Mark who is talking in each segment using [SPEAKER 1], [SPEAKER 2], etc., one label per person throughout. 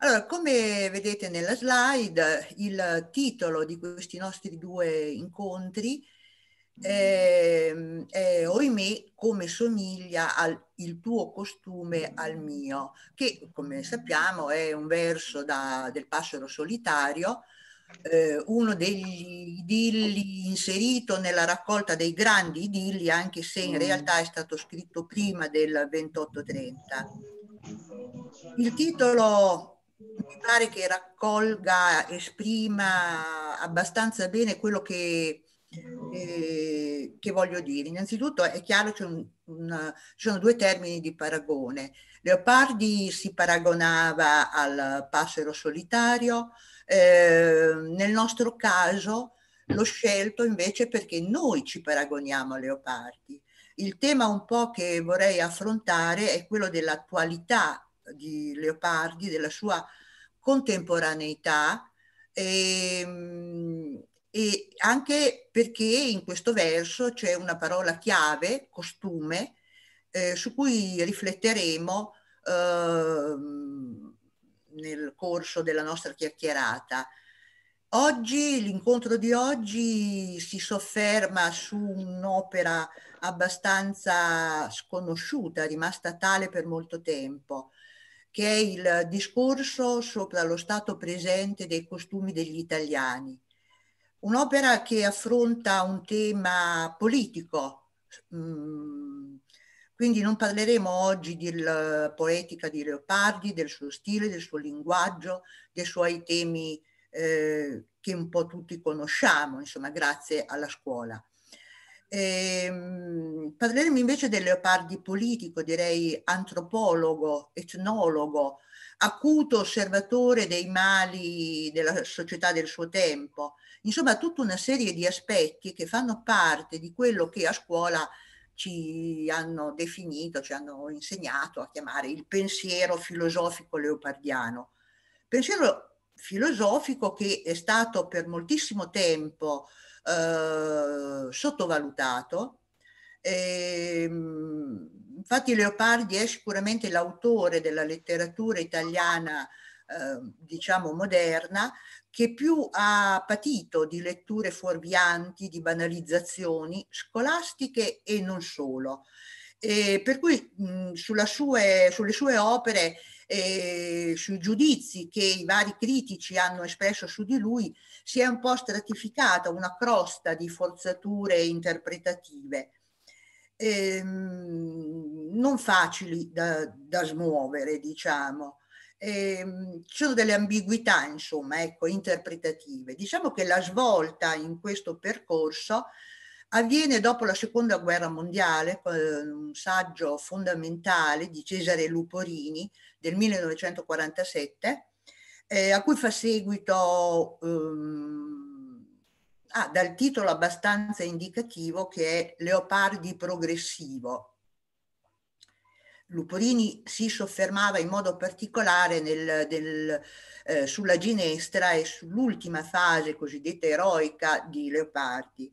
[SPEAKER 1] Allora, come vedete nella slide, il titolo di questi nostri due incontri ehm, è, eh, oimè come somiglia al, il tuo costume al mio, che come sappiamo è un verso da, del passero solitario, eh, uno degli idilli inserito nella raccolta dei grandi idilli, anche se in realtà è stato scritto prima del 2830. Il titolo mi pare che raccolga, esprima abbastanza bene quello che, eh, che voglio dire. Innanzitutto è chiaro che ci sono due termini di paragone. Leopardi si paragonava al passero solitario, eh, nel nostro caso l'ho scelto invece perché noi ci paragoniamo a Leopardi. Il tema un po' che vorrei affrontare è quello dell'attualità di Leopardi, della sua contemporaneità e, ehm, e anche perché in questo verso c'è una parola chiave, costume, eh, su cui rifletteremo eh, nel corso della nostra chiacchierata. Oggi, l'incontro di oggi si sofferma su un'opera abbastanza sconosciuta, rimasta tale per molto tempo, che è il discorso sopra lo stato presente dei costumi degli italiani. Un'opera che affronta un tema politico, mm, quindi non parleremo oggi della poetica di Leopardi, del suo stile, del suo linguaggio, dei suoi temi eh, che un po' tutti conosciamo, insomma, grazie alla scuola. Ehm, parleremo invece del Leopardi politico, direi antropologo, etnologo, acuto osservatore dei mali della società del suo tempo. Insomma, tutta una serie di aspetti che fanno parte di quello che a scuola ci hanno definito, ci hanno insegnato a chiamare il pensiero filosofico leopardiano. Pensiero filosofico che è stato per moltissimo tempo eh, sottovalutato. E, ehm, infatti Leopardi è sicuramente l'autore della letteratura italiana, eh, diciamo, moderna, che più ha patito di letture fuorvianti, di banalizzazioni scolastiche e non solo. E per cui mh, sue, sulle sue opere eh, sui giudizi che i vari critici hanno espresso su di lui, si è un po' stratificata una crosta di forzature interpretative. Ehm, non facili da, da smuovere, diciamo. Ehm, ci sono delle ambiguità, insomma, ecco, interpretative. Diciamo che la svolta in questo percorso avviene dopo la seconda guerra mondiale, un saggio fondamentale di Cesare Luporini, del 1947, eh, a cui fa seguito um, ah, dal titolo abbastanza indicativo che è Leopardi progressivo. Luporini si soffermava in modo particolare nel, del, eh, sulla ginestra e sull'ultima fase cosiddetta eroica di Leopardi.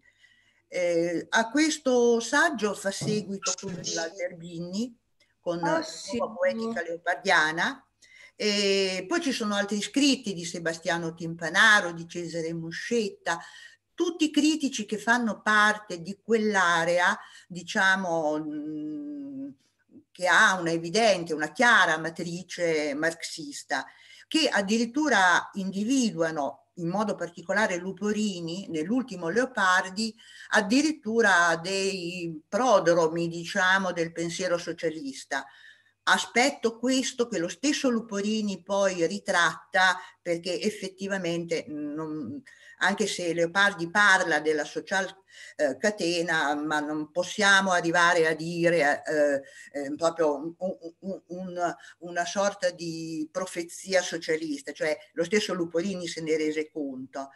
[SPEAKER 1] Eh, a questo saggio fa seguito con l'Alberghini con oh, sì. la poetica leopardiana. E poi ci sono altri scritti di Sebastiano Timpanaro, di Cesare Muscetta, tutti critici che fanno parte di quell'area, diciamo, che ha una evidente, una chiara matrice marxista, che addirittura individuano in modo particolare Luporini, nell'ultimo Leopardi, addirittura dei prodromi, diciamo, del pensiero socialista aspetto questo che lo stesso Luporini poi ritratta perché effettivamente non, anche se Leopardi parla della social eh, catena ma non possiamo arrivare a dire eh, eh, proprio un, un, un, una sorta di profezia socialista cioè lo stesso Luporini se ne rese conto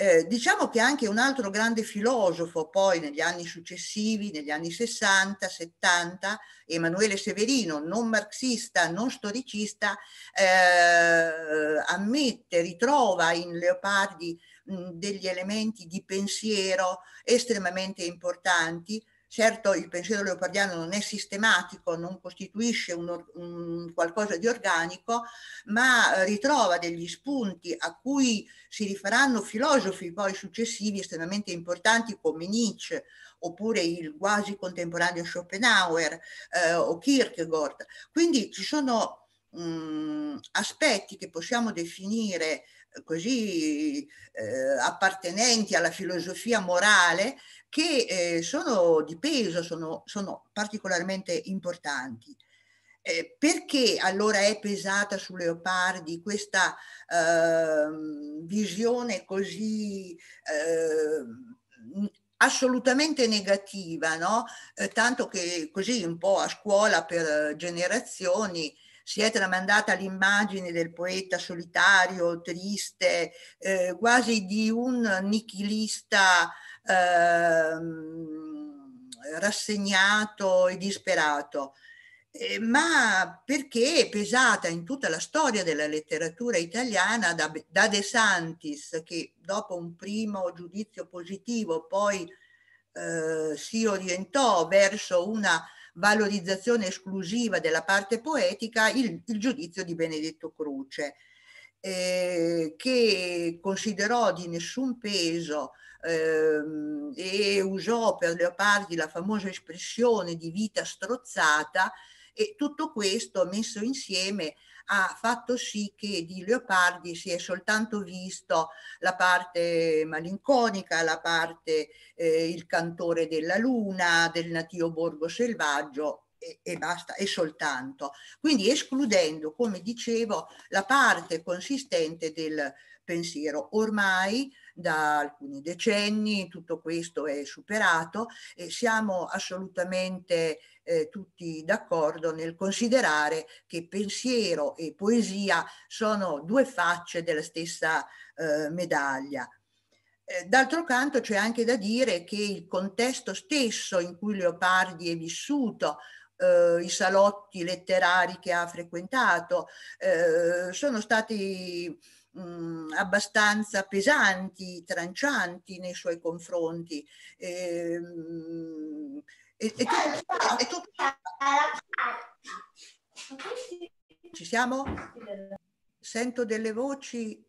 [SPEAKER 1] eh, diciamo che anche un altro grande filosofo poi negli anni successivi, negli anni 60, 70, Emanuele Severino, non marxista, non storicista, eh, ammette, ritrova in Leopardi mh, degli elementi di pensiero estremamente importanti Certo il pensiero leopardiano non è sistematico, non costituisce un, un qualcosa di organico, ma eh, ritrova degli spunti a cui si rifaranno filosofi poi successivi estremamente importanti come Nietzsche oppure il quasi contemporaneo Schopenhauer eh, o Kierkegaard. Quindi ci sono mh, mm, aspetti che possiamo definire così eh, appartenenti alla filosofia morale che eh, sono di peso, sono, sono particolarmente importanti. Eh, perché allora è pesata su Leopardi questa ehm, visione così ehm, assolutamente negativa, no? Eh, tanto che così un po' a scuola per generazioni si è tramandata l'immagine del poeta solitario, triste, eh, quasi di un nichilista eh, rassegnato e disperato. Eh, ma perché è pesata in tutta la storia della letteratura italiana da, da De Santis, che dopo un primo giudizio positivo poi eh, si orientò verso una valorizzazione esclusiva della parte poetica il, il giudizio di Benedetto Croce, eh, che considerò di nessun peso ehm, e usò per Leopardi la famosa espressione di vita strozzata e tutto questo messo insieme ha fatto sì che di Leopardi si è soltanto visto la parte malinconica, la parte eh, il cantore della luna, del natio borgo selvaggio e, basta, e soltanto. Quindi escludendo, come dicevo, la parte consistente del pensiero. Ormai da alcuni decenni tutto questo è superato e siamo assolutamente eh, tutti d'accordo nel considerare che pensiero e poesia sono due facce della stessa eh, medaglia. Eh, d'altro canto c'è anche da dire che il contesto stesso in cui Leopardi è vissuto, eh, i salotti letterari che ha frequentato, eh, sono stati mh, mm, abbastanza pesanti, trancianti nei suoi confronti. E, ehm, mh, e, e, tutto, e tutto... Ci siamo? Sento delle voci.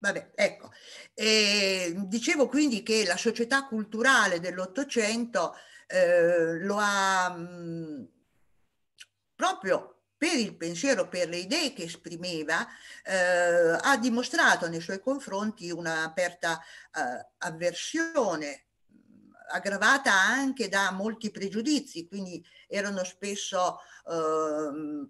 [SPEAKER 1] Vabbè, ecco. E ehm, dicevo quindi che la società culturale dell'Ottocento eh, lo ha... Mh, mm, proprio per il pensiero, per le idee che esprimeva, eh, ha dimostrato nei suoi confronti un'aperta eh, avversione, aggravata anche da molti pregiudizi, quindi erano spesso ehm,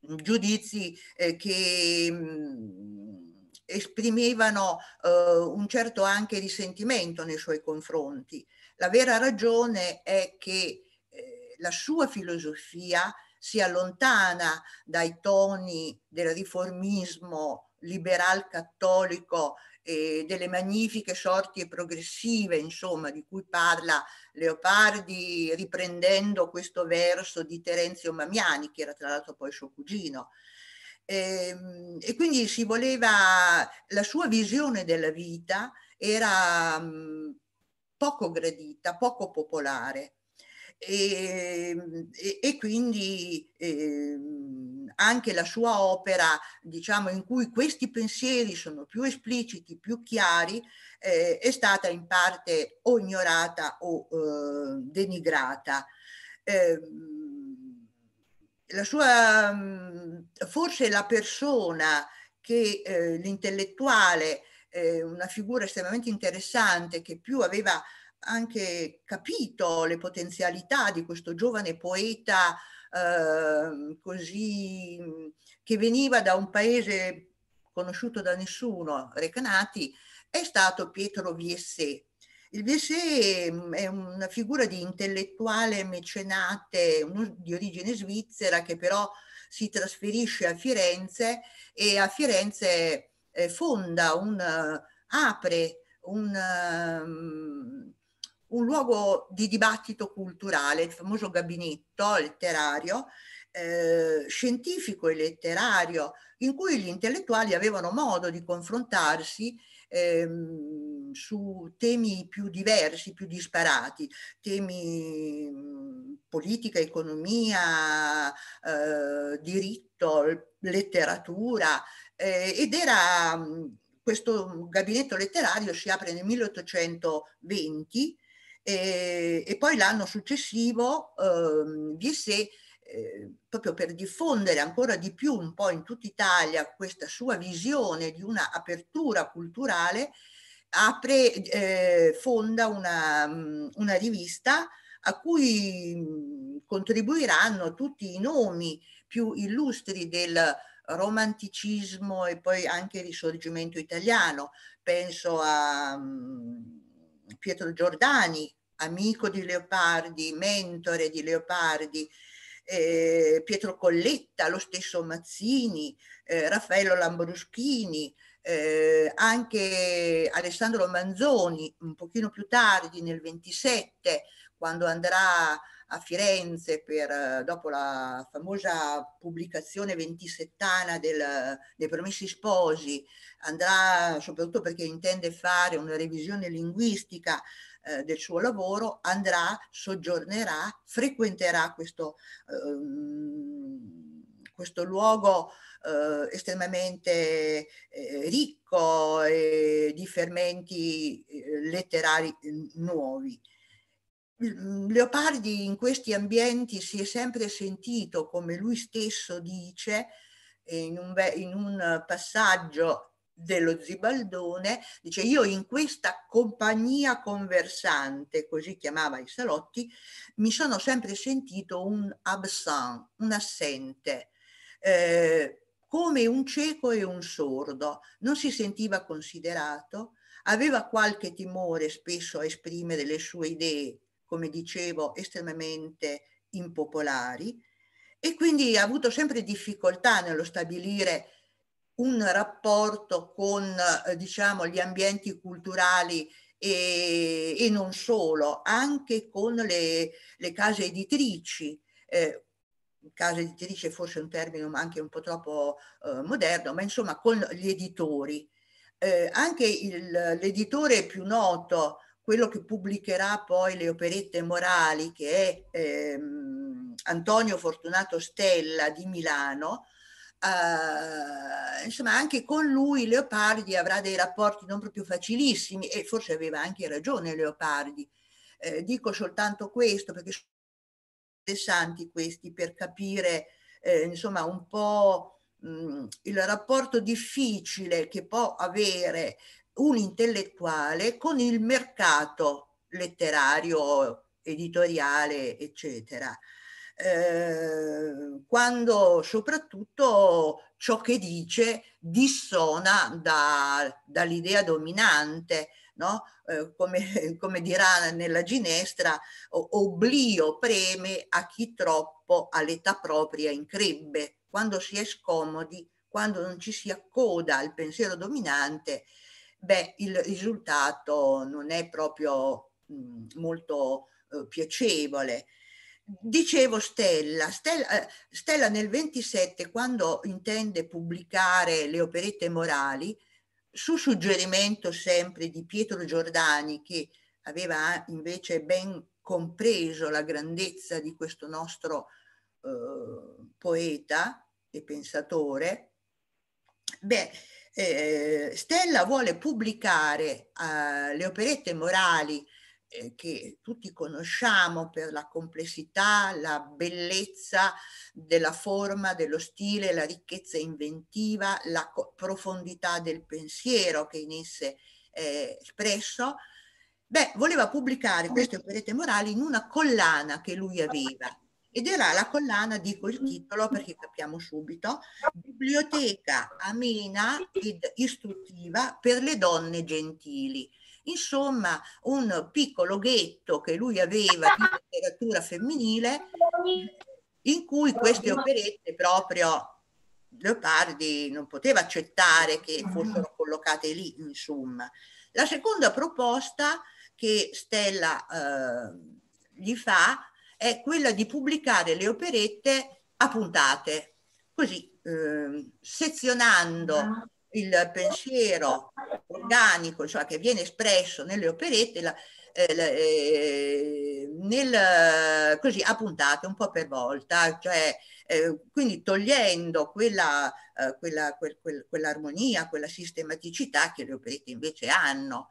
[SPEAKER 1] eh, giudizi che mh, esprimevano eh, un certo anche risentimento nei suoi confronti. La vera ragione è che eh, la sua filosofia si allontana dai toni del riformismo liberal cattolico e delle magnifiche sorti progressive, insomma, di cui parla Leopardi riprendendo questo verso di Terenzio Mamiani, che era tra l'altro poi suo cugino. E, ehm, e quindi si voleva, la sua visione della vita era mh, poco gradita, poco popolare Ehm, e, e, quindi eh, anche la sua opera, diciamo, in cui questi pensieri sono più espliciti, più chiari, eh, è stata in parte o ignorata o eh, denigrata. Ehm, la sua, mm, forse la persona che eh, l'intellettuale eh, una figura estremamente interessante che più aveva anche capito le potenzialità di questo giovane poeta eh, così che veniva da un paese conosciuto da nessuno, Recanati, è stato Pietro Viessé. Il Viessé è una figura di intellettuale mecenate uno, di origine svizzera che però si trasferisce a Firenze e a Firenze eh, fonda un, apre un, um, un luogo di dibattito culturale, il famoso gabinetto letterario, eh, scientifico e letterario, in cui gli intellettuali avevano modo di confrontarsi ehm, su temi più diversi, più disparati, temi mh, politica, economia, eh, diritto, letteratura, eh, ed era mh, questo gabinetto letterario si apre nel 1820 e, e poi l'anno successivo eh, disse eh, proprio per diffondere ancora di più un po' in tutta Italia questa sua visione di una apertura culturale, apre, eh, fonda una, mm, una, rivista a cui mm, contribuiranno tutti i nomi più illustri del romanticismo e poi anche risorgimento italiano. Penso a mm, Pietro Giordani, amico di Leopardi, mentore di Leopardi, eh, Pietro Colletta, lo stesso Mazzini, eh, Raffaello Lambruschini, eh, anche Alessandro Manzoni, un pochino più tardi, nel 27, quando andrà a Firenze per, eh, dopo la famosa pubblicazione ventisettana del, dei Promessi Sposi, andrà soprattutto perché intende fare una revisione linguistica eh, del suo lavoro andrà, soggiornerà, frequenterà questo, eh, questo luogo eh, estremamente eh, ricco e di fermenti eh, letterari eh, nuovi. Mm, Leopardi in questi ambienti si è sempre sentito, come lui stesso dice, in un, in un passaggio dello Zibaldone, dice io in questa compagnia conversante, così chiamava i salotti, mi sono sempre sentito un absent, un assente, eh, come un cieco e un sordo, non si sentiva considerato, aveva qualche timore spesso a esprimere le sue idee, come dicevo, estremamente impopolari e quindi ha avuto sempre difficoltà nello stabilire un rapporto con eh, diciamo, gli ambienti culturali e, e, non solo, anche con le, le case editrici. Eh, case editrici forse un termine anche un po' troppo eh, moderno, ma insomma con gli editori. Eh, anche il, l'editore più noto, quello che pubblicherà poi le operette morali, che è ehm, Antonio Fortunato Stella di Milano, eh, insomma anche con lui Leopardi avrà dei rapporti non proprio facilissimi e forse aveva anche ragione Leopardi. Eh, dico soltanto questo perché sono interessanti questi per capire eh, insomma un po' mh, mm, il rapporto difficile che può avere un intellettuale con il mercato letterario, editoriale, eccetera. Eh, quando soprattutto ciò che dice dissona da, dall'idea dominante, no? eh, come, come, dirà nella ginestra, oblio preme a chi troppo all'età propria increbbe, quando si è scomodi, quando non ci si accoda al pensiero dominante, beh, il risultato non è proprio mh, mm, molto eh, piacevole dicevo Stella, Stella, eh, Stella, nel 27 quando intende pubblicare le operette morali, su suggerimento sempre di Pietro Giordani che aveva invece ben compreso la grandezza di questo nostro eh, poeta e pensatore, beh, eh, Stella vuole pubblicare eh, le operette morali eh, che tutti conosciamo per la complessità, la bellezza della forma, dello stile, la ricchezza inventiva, la profondità del pensiero che in esse è eh, espresso, beh, voleva pubblicare queste operette morali in una collana che lui aveva. Ed era la collana, dico il mm. titolo perché capiamo subito, Biblioteca amena ed istruttiva per le donne gentili insomma un piccolo ghetto che lui aveva di letteratura femminile in cui queste operette proprio Leopardi non poteva accettare che ah. fossero collocate lì, insomma. La seconda proposta che Stella eh, gli fa è quella di pubblicare le operette a puntate, così eh, sezionando ah il pensiero organico cioè, che viene espresso nelle operette la, eh, eh, nel, così a puntate un po' per volta, cioè, eh, quindi togliendo quella, eh, quella, quel, quel, quell'armonia, quella sistematicità che le operette invece hanno.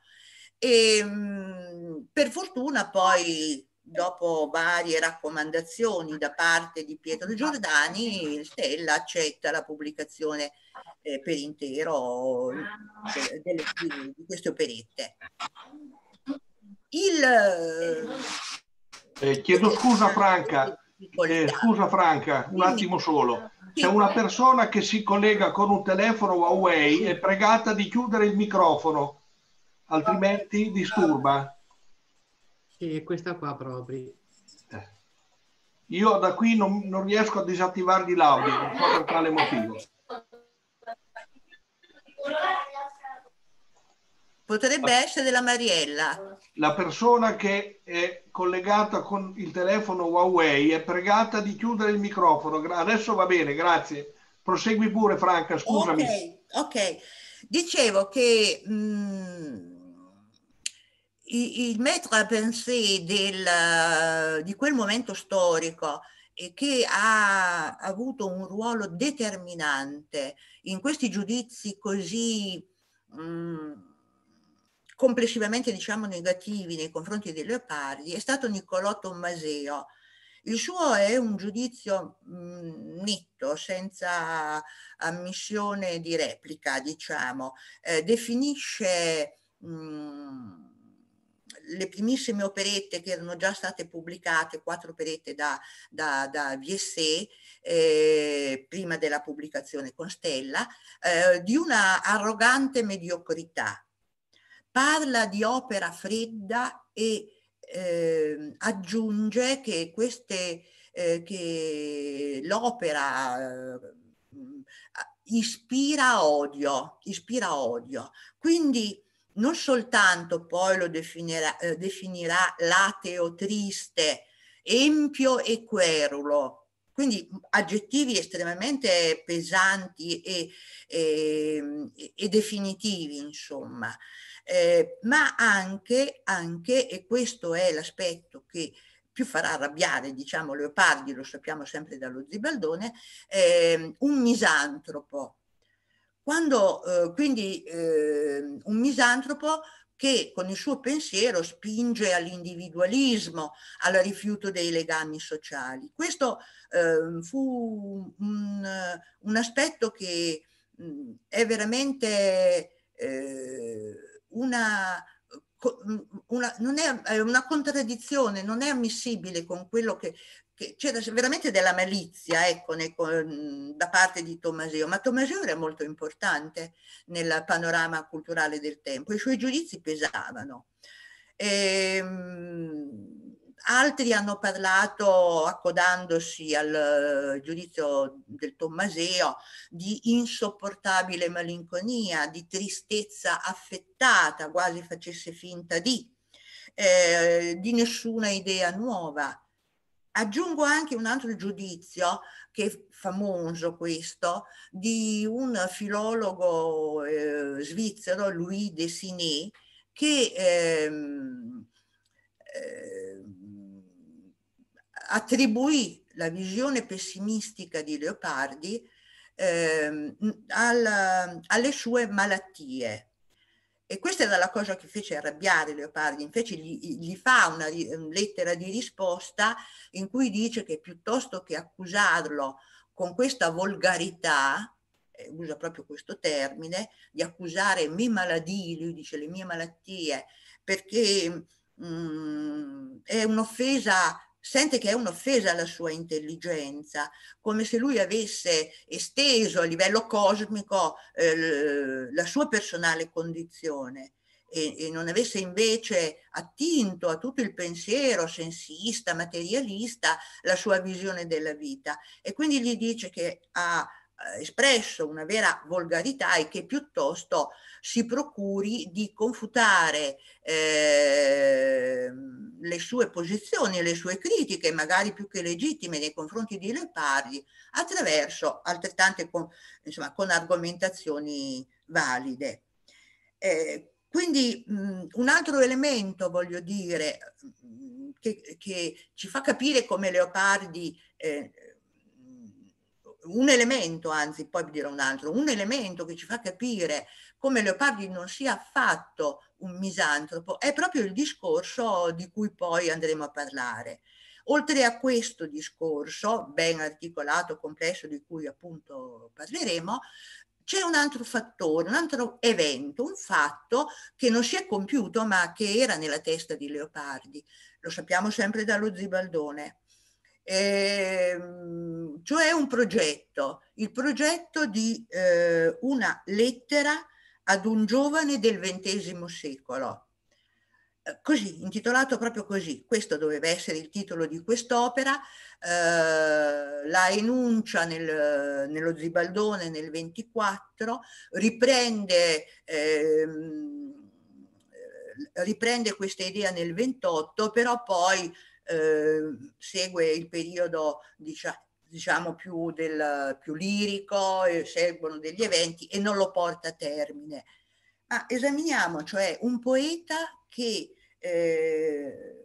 [SPEAKER 1] E, ehm, mh, per fortuna poi dopo varie raccomandazioni da parte di Pietro Giordani, Stella accetta la pubblicazione eh, per intero de, di, queste operette. Il, eh, chiedo scusa eh, Franca, eh, scusa Franca, un attimo solo. C'è una persona che si collega con un telefono Huawei, e pregata di chiudere il microfono, altrimenti disturba. Sì, questa qua proprio. Eh. Io da qui non, non riesco a disattivargli l'audio, non so per quale motivo. Potrebbe la, ah. essere la Mariella. La persona che è collegata con il telefono Huawei è pregata di chiudere il microfono. Adesso va bene, grazie. Prosegui pure Franca, scusami. Ok, ok. Dicevo che mh, mm, il maître à penser del, di quel momento storico eh, che ha avuto un ruolo determinante in questi giudizi così mh, mm, complessivamente diciamo negativi nei confronti dei leopardi è stato Niccolò Tommaseo. Il suo è un giudizio mh, mm, netto, senza ammissione di replica, diciamo. Eh, definisce mh, mm, le primissime operette che erano già state pubblicate, quattro operette da, da, da Viesse, eh, prima della pubblicazione con Stella, eh, di una arrogante mediocrità. Parla di opera fredda e eh, aggiunge che, queste, eh, che l'opera eh, ispira odio, ispira odio. Quindi non soltanto poi lo definirà, eh, definirà lateo triste, empio e querulo, quindi aggettivi estremamente pesanti e, ehm, e, e definitivi, insomma, eh, ma anche, anche, e questo è l'aspetto che più farà arrabbiare, diciamo, Leopardi, lo sappiamo sempre dallo Zibaldone, eh, un misantropo, quando eh, quindi eh, un misantropo che con il suo pensiero spinge all'individualismo, al rifiuto dei legami sociali. Questo eh, fu un, un, aspetto che mh, mm, è veramente eh, una, una, non è, una contraddizione, non è ammissibile con quello che c'era veramente della malizia ecco, ne, mm, da parte di Tommaseo, ma Tommaseo era molto importante nel panorama culturale del tempo, i suoi giudizi pesavano. E, ehm, altri hanno parlato, accodandosi al eh, giudizio del Tommaseo, di insopportabile malinconia, di tristezza affettata, quasi facesse finta di, eh, di nessuna idea nuova. Aggiungo anche un altro giudizio, che è famoso questo, di un filologo eh, svizzero, Louis Dessiné, che ehm, eh, attribuì la visione pessimistica di Leopardi ehm, alla, alle sue malattie, e questa era la cosa che fece arrabbiare Leopardi, invece gli, gli fa una lettera di risposta in cui dice che piuttosto che accusarlo con questa volgarità, eh, usa proprio questo termine, di accusare me maladie, lui dice le mie malattie, perché mh, mm, è un'offesa sente che è un'offesa alla sua intelligenza, come se lui avesse esteso a livello cosmico eh, la sua personale condizione e, e, non avesse invece attinto a tutto il pensiero sensista, materialista, la sua visione della vita. E quindi gli dice che ha eh, espresso una vera volgarità e che piuttosto si procuri di confutare eh, le sue posizioni e le sue critiche, magari più che legittime nei confronti di Leopardi, attraverso altrettante con, insomma, con argomentazioni valide. Eh, quindi mh, un altro elemento, voglio dire, che, che, ci fa capire come Leopardi eh, un elemento, anzi poi vi dirò un altro, un elemento che ci fa capire come Leopardi non sia affatto un misantropo è proprio il discorso di cui poi andremo a parlare. Oltre a questo discorso, ben articolato, complesso, di cui appunto parleremo, c'è un altro fattore, un altro evento, un fatto che non si è compiuto ma che era nella testa di Leopardi. Lo sappiamo sempre dallo Zibaldone ehm, cioè un progetto, il progetto di eh, una lettera ad un giovane del XX secolo. Eh, così, intitolato proprio così, questo doveva essere il titolo di quest'opera, eh, la enuncia nel, nello Zibaldone nel 24, riprende ehm, eh, riprende questa idea nel 28, però poi eh, segue il periodo diciamo, diciamo più, del, più lirico, eh, seguono degli eventi e non lo porta a termine. Ma esaminiamo, cioè, un poeta che eh,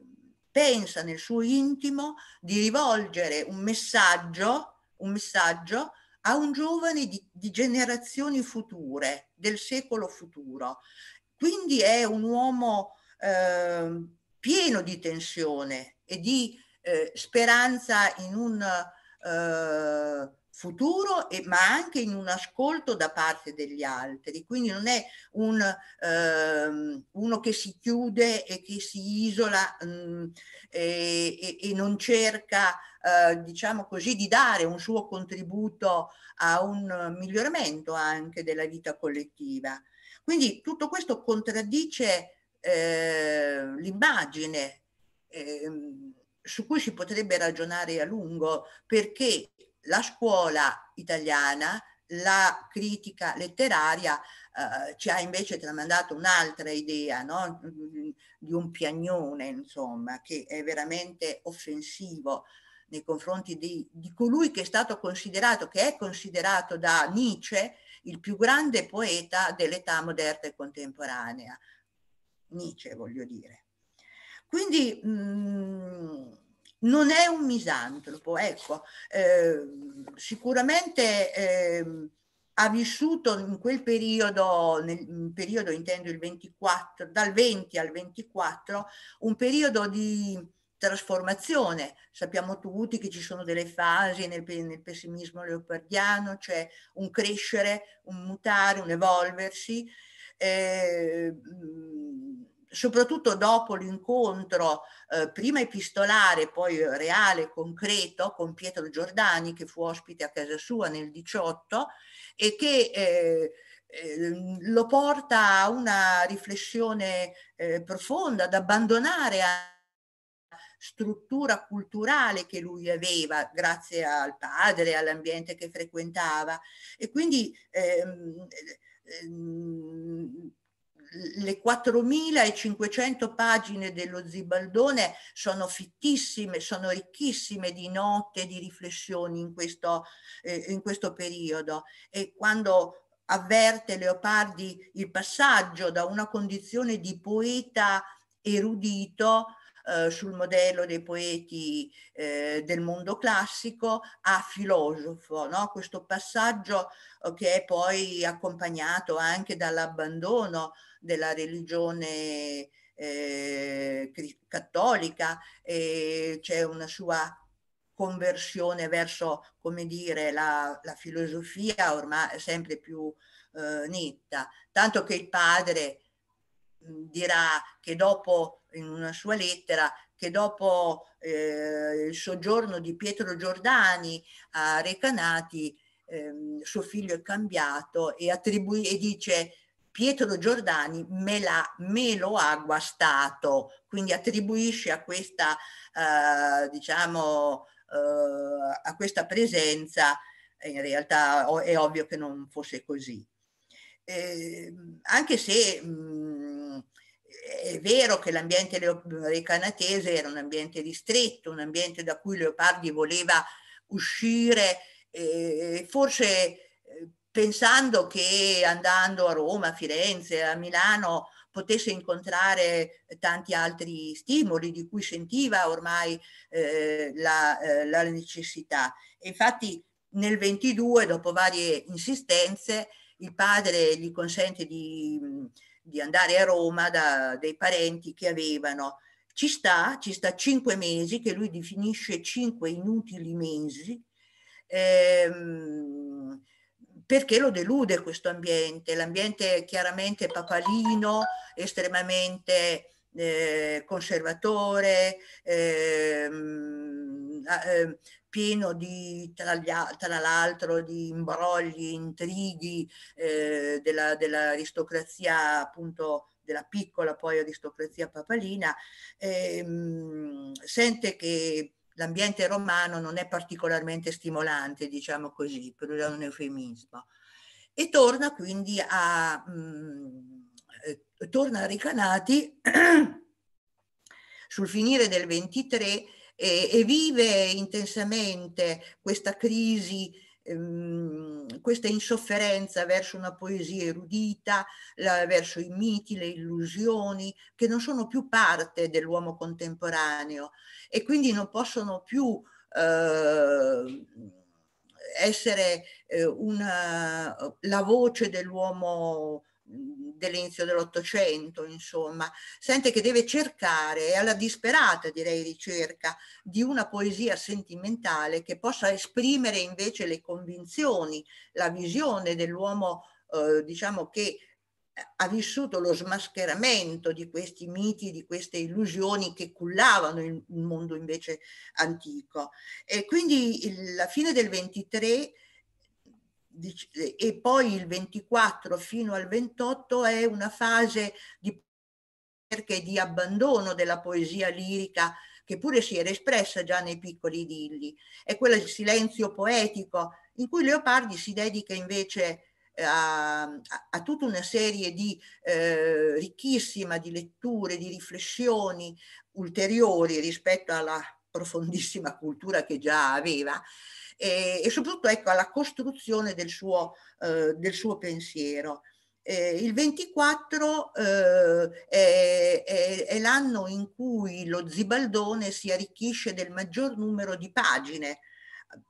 [SPEAKER 1] pensa nel suo intimo di rivolgere un messaggio, un messaggio a un giovane di, di generazioni future, del secolo futuro. Quindi è un uomo eh, pieno di tensione, e di eh, speranza in un eh, futuro, e, ma anche in un ascolto da parte degli altri. Quindi non è un, ehm, uno che si chiude e che si isola mh, mm, e, e, e, non cerca, eh, diciamo così, di dare un suo contributo a un miglioramento anche della vita collettiva. Quindi tutto questo contraddice eh, l'immagine ehm, su cui si potrebbe ragionare a lungo perché la scuola italiana, la critica letteraria eh, ci ha invece tramandato un'altra idea no? Mm, di un piagnone, insomma, che è veramente offensivo nei confronti di, di, colui che è stato considerato, che è considerato da Nietzsche il più grande poeta dell'età moderna e contemporanea. Nietzsche, voglio dire. Quindi mh, mm, non è un misantropo, ecco, eh, sicuramente eh, ha vissuto in quel periodo, nel periodo intendo il 24, dal 20 al 24, un periodo di trasformazione. Sappiamo tutti che ci sono delle fasi nel, nel, pessimismo leopardiano, cioè un crescere, un mutare, un evolversi. Eh, soprattutto dopo l'incontro eh, prima epistolare, poi eh, reale, concreto, con Pietro Giordani che fu ospite a casa sua nel 18 e che eh, eh, lo porta a una riflessione eh, profonda, ad abbandonare la struttura culturale che lui aveva grazie al padre, all'ambiente che frequentava e quindi ehm, ehm, le 4.500 pagine dello Zibaldone sono fittissime, sono ricchissime di note, di riflessioni in questo, eh, in questo periodo. E quando avverte Leopardi il passaggio da una condizione di poeta erudito eh, sul modello dei poeti eh, del mondo classico a filosofo, no? questo passaggio eh, che è poi accompagnato anche dall'abbandono della religione eh, cattolica, e c'è una sua conversione verso, come dire, la, la filosofia ormai sempre più eh, netta, tanto che il padre mm, dirà che dopo, in una sua lettera, che dopo eh, il soggiorno di Pietro Giordani a Recanati, ehm, suo figlio è cambiato e, attribu- e dice Pietro Giordani me, la, me lo ha guastato, quindi attribuisce a questa, eh, diciamo, eh, a questa presenza, eh, in realtà è ovvio che non fosse così. Eh, anche se mh, mm, è vero che l'ambiente recanatese era un ambiente ristretto, un ambiente da cui Leopardi voleva uscire, eh, forse pensando che andando a Roma, a Firenze, a Milano potesse incontrare tanti altri stimoli di cui sentiva ormai eh, la, eh, la, necessità. E infatti nel 22, dopo varie insistenze, il padre gli consente di, di andare a Roma da dei parenti che avevano. Ci sta, ci sta cinque mesi, che lui definisce cinque inutili mesi. Eh, perché lo delude questo ambiente, l'ambiente chiaramente papalino, estremamente eh, conservatore, eh, eh, pieno di, tra, tra l'altro di imbrogli, intrighi eh, della, dell'aristocrazia appunto della piccola poi aristocrazia papalina, ehm, sente che l'ambiente romano non è particolarmente stimolante, diciamo così, per usare un eufemismo. E torna quindi a, mh, mm, eh, torna a Ricanati sul finire del 23 e, e vive intensamente questa crisi ehm, questa insofferenza verso una poesia erudita, la, verso i miti, le illusioni, che non sono più parte dell'uomo contemporaneo e quindi non possono più eh, essere eh, una, la voce dell'uomo dell'inizio dell'Ottocento, insomma, sente che deve cercare, è alla disperata direi ricerca, di una poesia sentimentale che possa esprimere invece le convinzioni, la visione dell'uomo, eh, diciamo, che ha vissuto lo smascheramento di questi miti, di queste illusioni che cullavano il mondo invece antico. E quindi il, la fine del 23 e poi il 24 fino al 28 è una fase di perché di abbandono della poesia lirica che pure si era espressa già nei piccoli idilli, è quella del silenzio poetico in cui Leopardi si dedica invece eh, a, a tutta una serie di eh, ricchissima di letture, di riflessioni ulteriori rispetto alla profondissima cultura che già aveva e, eh, e soprattutto ecco, alla costruzione del suo, eh, del suo pensiero. Eh, il 24 eh, è, è, è l'anno in cui lo Zibaldone si arricchisce del maggior numero di pagine,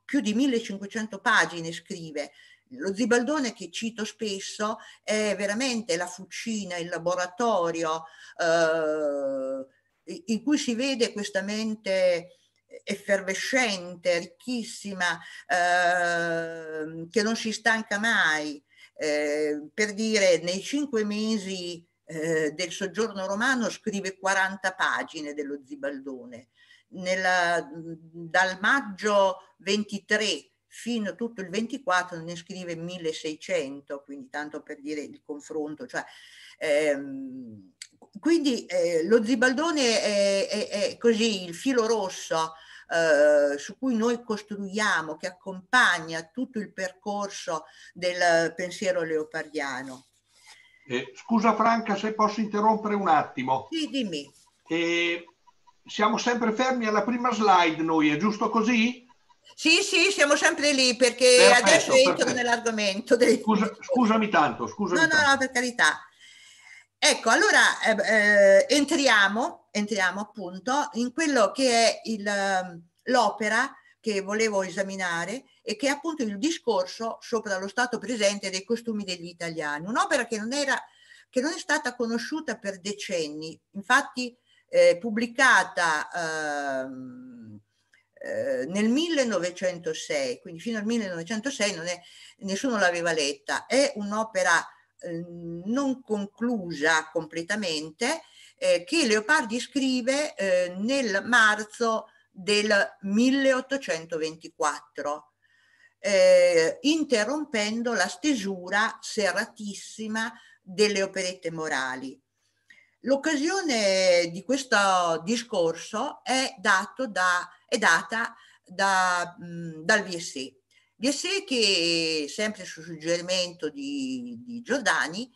[SPEAKER 1] più di 1500 pagine scrive. Lo Zibaldone che cito spesso è veramente la fucina, il laboratorio eh, in cui si vede questa mente effervescente, ricchissima, eh, che non si stanca mai. Eh, per dire, nei cinque mesi eh, del soggiorno romano scrive 40 pagine dello Zibaldone. Nella, dal maggio 23 fino a tutto il 24 ne scrive 1600, quindi tanto per dire il confronto. Cioè, ehm, quindi eh, lo zibaldone è, è, è, così il filo rosso eh, su cui noi costruiamo, che accompagna tutto il percorso del pensiero leopardiano. Eh, scusa Franca se posso interrompere un attimo. Sì, dimmi. siamo sempre fermi alla prima slide noi, è giusto così? Sì, sì, siamo sempre lì perché perfetto, adesso entro nell'argomento. Dei... Scusa, scusami tanto, scusami. No, tanto. no, no, per carità. Ecco, allora eh, eh, entriamo, entriamo appunto in quello che è il, ehm, l'opera che volevo esaminare e che è appunto il discorso sopra lo stato presente dei costumi degli italiani, un'opera che non, era, che non è stata conosciuta per decenni, infatti eh, pubblicata ehm, eh, nel 1906, quindi fino al 1906 è, nessuno l'aveva letta, è un'opera Ehm, non conclusa completamente eh, che Leopardi scrive eh, nel marzo del 1824, eh, interrompendo la stesura serratissima delle operette morali. L'occasione di questo discorso è, dato da, è data da, mh, mm, dal VSE, sé che, sempre su suggerimento di, di Giordani,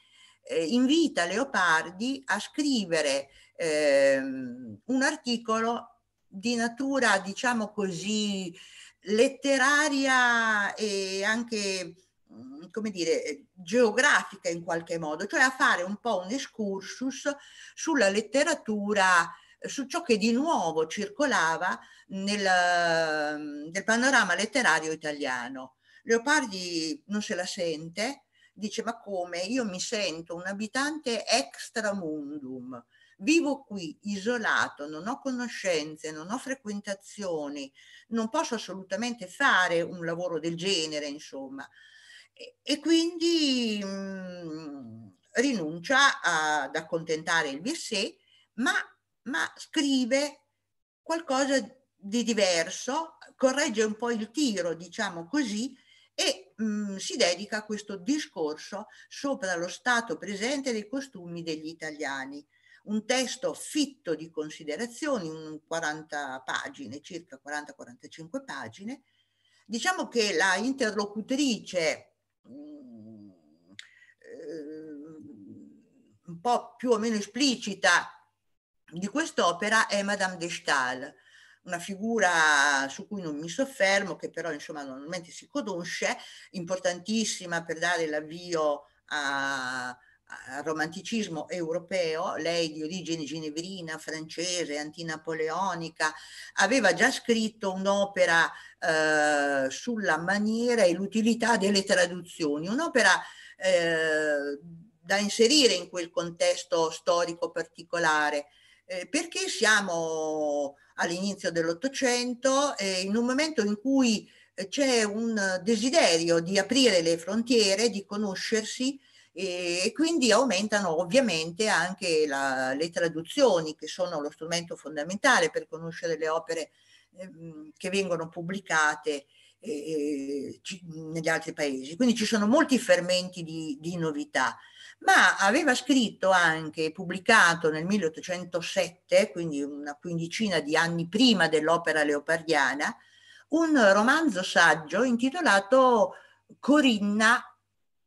[SPEAKER 1] eh, invita Leopardi a scrivere eh, un articolo di natura, diciamo così, letteraria e anche, mm, come dire, geografica in qualche modo, cioè a fare un po' un excursus sulla letteratura su ciò che di nuovo circolava nel, mm, nel panorama letterario italiano. Leopardi non se la sente, dice ma come io mi sento un abitante extramundum, vivo qui isolato, non ho conoscenze, non ho frequentazioni, non posso assolutamente fare un lavoro del genere, insomma. E, e quindi mh, mm, rinuncia ad accontentare il Bessé, ma ma scrive qualcosa di diverso, corregge un po' il tiro, diciamo così, e mh, mm, si dedica a questo discorso sopra lo stato presente dei costumi degli italiani. Un testo fitto di considerazioni, un 40 pagine, circa 40-45 pagine. Diciamo che la interlocutrice mm, eh, un po' più o meno esplicita di quest'opera è Madame de Stael, una figura su cui non mi soffermo, che però insomma normalmente si conosce, importantissima per dare l'avvio a, al romanticismo europeo, lei di origine ginevrina, francese, antinapoleonica, aveva già scritto un'opera eh, sulla maniera e l'utilità delle traduzioni, un'opera eh, da inserire in quel contesto storico particolare. Eh, perché siamo all'inizio dell'Ottocento, eh, in un momento in cui eh, c'è un desiderio di aprire le frontiere, di conoscersi e quindi aumentano ovviamente anche la, le traduzioni che sono lo strumento fondamentale per conoscere le opere eh, che vengono pubblicate eh, ci, negli altri paesi. Quindi ci sono molti fermenti di, di novità ma aveva scritto anche, pubblicato nel 1807, quindi una quindicina di anni prima dell'opera leopardiana, un romanzo saggio intitolato Corinna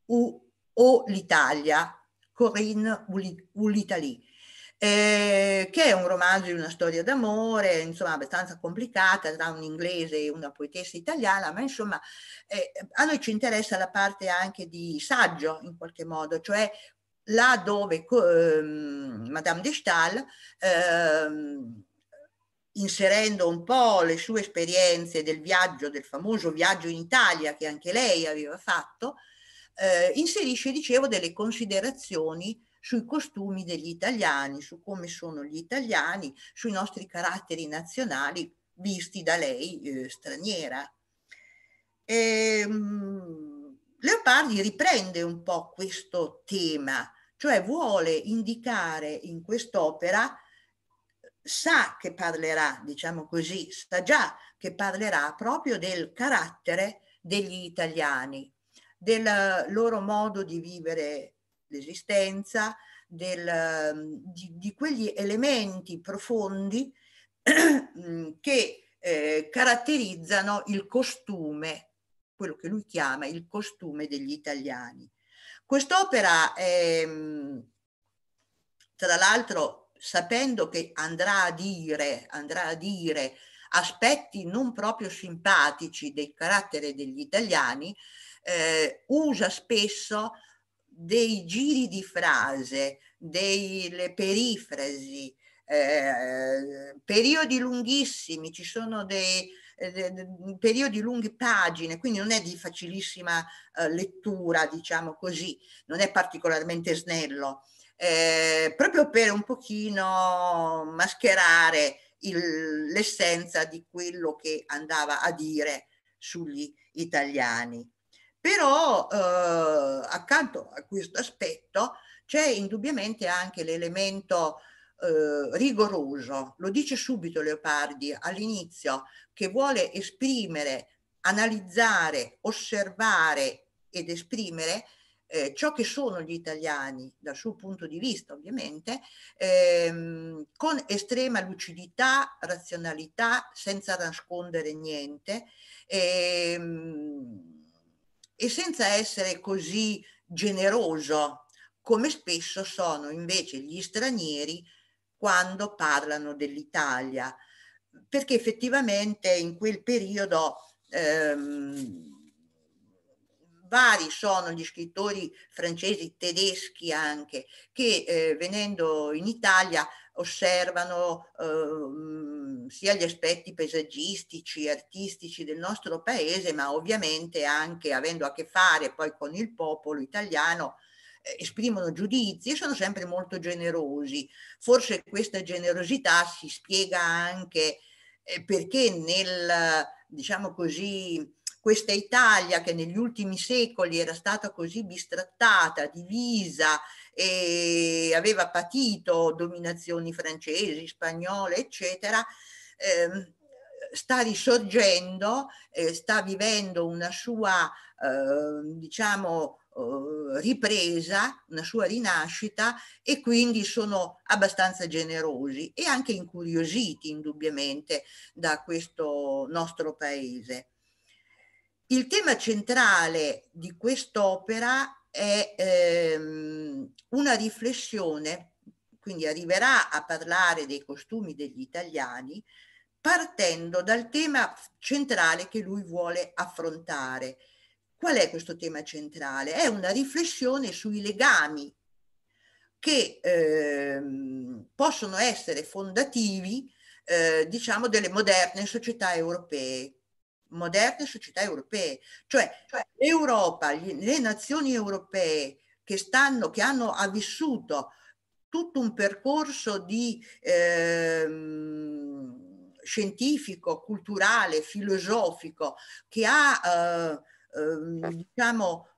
[SPEAKER 1] o l'Italia, Corinne u l'Italie, eh, che è un romanzo di una storia d'amore, insomma abbastanza complicata tra un inglese e una poetessa italiana, ma insomma eh, a noi ci interessa la parte anche di saggio in qualche modo, cioè là dove eh, Madame de Stael ehm, inserendo un po' le sue esperienze del viaggio, del famoso viaggio in Italia che anche lei aveva fatto, eh, inserisce, dicevo, delle considerazioni sui costumi degli italiani, su come sono gli italiani, sui nostri caratteri nazionali visti da lei eh, straniera. E, um, Leopardi riprende un po' questo tema, cioè vuole indicare in quest'opera, sa che parlerà, diciamo così, sa già che parlerà proprio del carattere degli italiani, del loro modo di vivere l'esistenza del, mm, di, di, quegli elementi profondi mm, che eh, caratterizzano il costume, quello che lui chiama il costume degli italiani. Quest'opera, ehm, tra l'altro, sapendo che andrà a dire, andrà a dire aspetti non proprio simpatici del carattere degli italiani, eh, usa spesso dei giri di frase, delle perifrasi, eh, periodi lunghissimi, ci sono dei, eh, periodi lunghi pagine, quindi non è di facilissima eh, lettura, diciamo così, non è particolarmente snello, eh, proprio per un pochino mascherare il, l'essenza di quello che andava a dire sugli italiani. Però eh, accanto a questo aspetto c'è indubbiamente anche l'elemento eh, rigoroso, lo dice subito Leopardi all'inizio, che vuole esprimere, analizzare, osservare ed esprimere eh, ciò che sono gli italiani dal suo punto di vista ovviamente, ehm, con estrema lucidità, razionalità, senza nascondere niente. Ehm, e senza essere così generoso come spesso sono invece gli stranieri quando parlano dell'Italia, perché effettivamente in quel periodo ehm, vari sono gli scrittori francesi, tedeschi anche, che eh, venendo in Italia osservano eh, sia gli aspetti paesaggistici, artistici del nostro paese, ma ovviamente anche avendo a che fare poi con il popolo italiano, eh, esprimono giudizi e sono sempre molto generosi. Forse questa generosità si spiega anche eh, perché nel, diciamo così, questa Italia che negli ultimi secoli era stata così bistrattata, divisa e aveva patito dominazioni francesi, spagnole, eccetera, eh, sta risorgendo, eh, sta vivendo una sua, ehm, diciamo, eh, diciamo, ripresa, una sua rinascita e quindi sono abbastanza generosi e anche incuriositi indubbiamente da questo nostro paese. Il tema centrale di quest'opera è ehm, una riflessione, quindi arriverà a parlare dei costumi degli italiani partendo dal tema centrale che lui vuole affrontare. Qual è questo tema centrale? È una riflessione sui legami che ehm, possono essere fondativi eh, diciamo delle moderne società europee moderne società europee. Cioè, cioè l'Europa, le nazioni europee che, stanno, che hanno vissuto tutto un percorso di, ehm, scientifico, culturale, filosofico, che ha eh, ehm, certo. diciamo, eh, diciamo,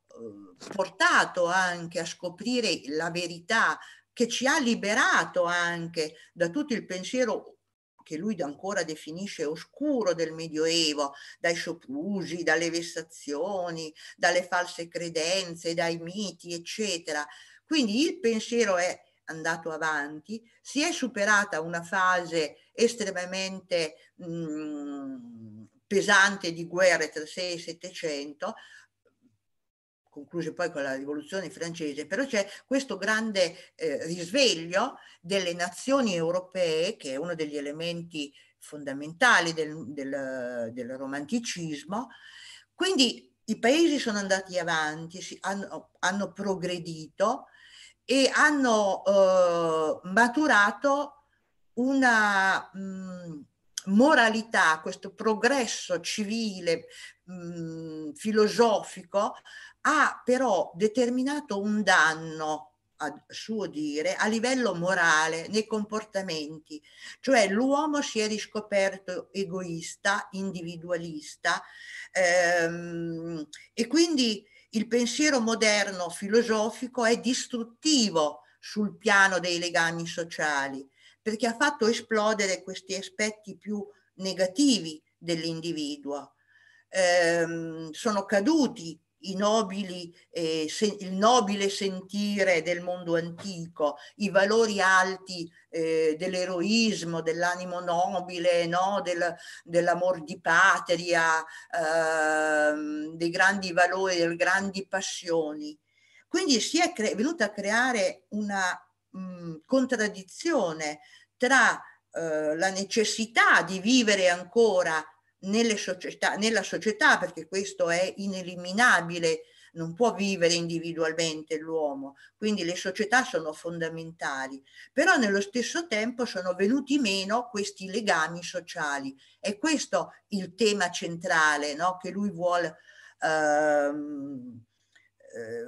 [SPEAKER 1] portato anche a scoprire la verità, che ci ha liberato anche da tutto il pensiero che lui ancora definisce oscuro del Medioevo, dai soprusi, dalle vessazioni, dalle false credenze, dai miti, eccetera. Quindi il pensiero è andato avanti, si è superata una fase estremamente mh, mm, pesante di guerre tra 6 e 700, concluse poi con la rivoluzione francese, però c'è questo grande eh, risveglio delle nazioni europee, che è uno degli elementi fondamentali del, del, del romanticismo. Quindi i paesi sono andati avanti, si, hanno, hanno, progredito e hanno eh, maturato una... Mh, mm, moralità, questo progresso civile, mh, mm, filosofico, ha però determinato un danno a suo dire, a livello morale, nei comportamenti. Cioè l'uomo si è riscoperto egoista, individualista ehm, e quindi il pensiero moderno filosofico è distruttivo sul piano dei legami sociali, perché ha fatto esplodere questi aspetti più negativi dell'individuo. Ehm, sono caduti i nobili, eh, se, il nobile sentire del mondo antico, i valori alti eh, dell'eroismo, dell'animo nobile, no? del, dell'amor di patria, ehm, dei grandi valori, delle grandi passioni. Quindi si è cre- venuta a creare una mh, mm, contraddizione tra eh, la necessità di vivere ancora società, nella società, perché questo è ineliminabile, non può vivere individualmente l'uomo, quindi le società sono fondamentali, però nello stesso tempo sono venuti meno questi legami sociali. È questo il tema centrale no? che lui vuole, ehm, eh,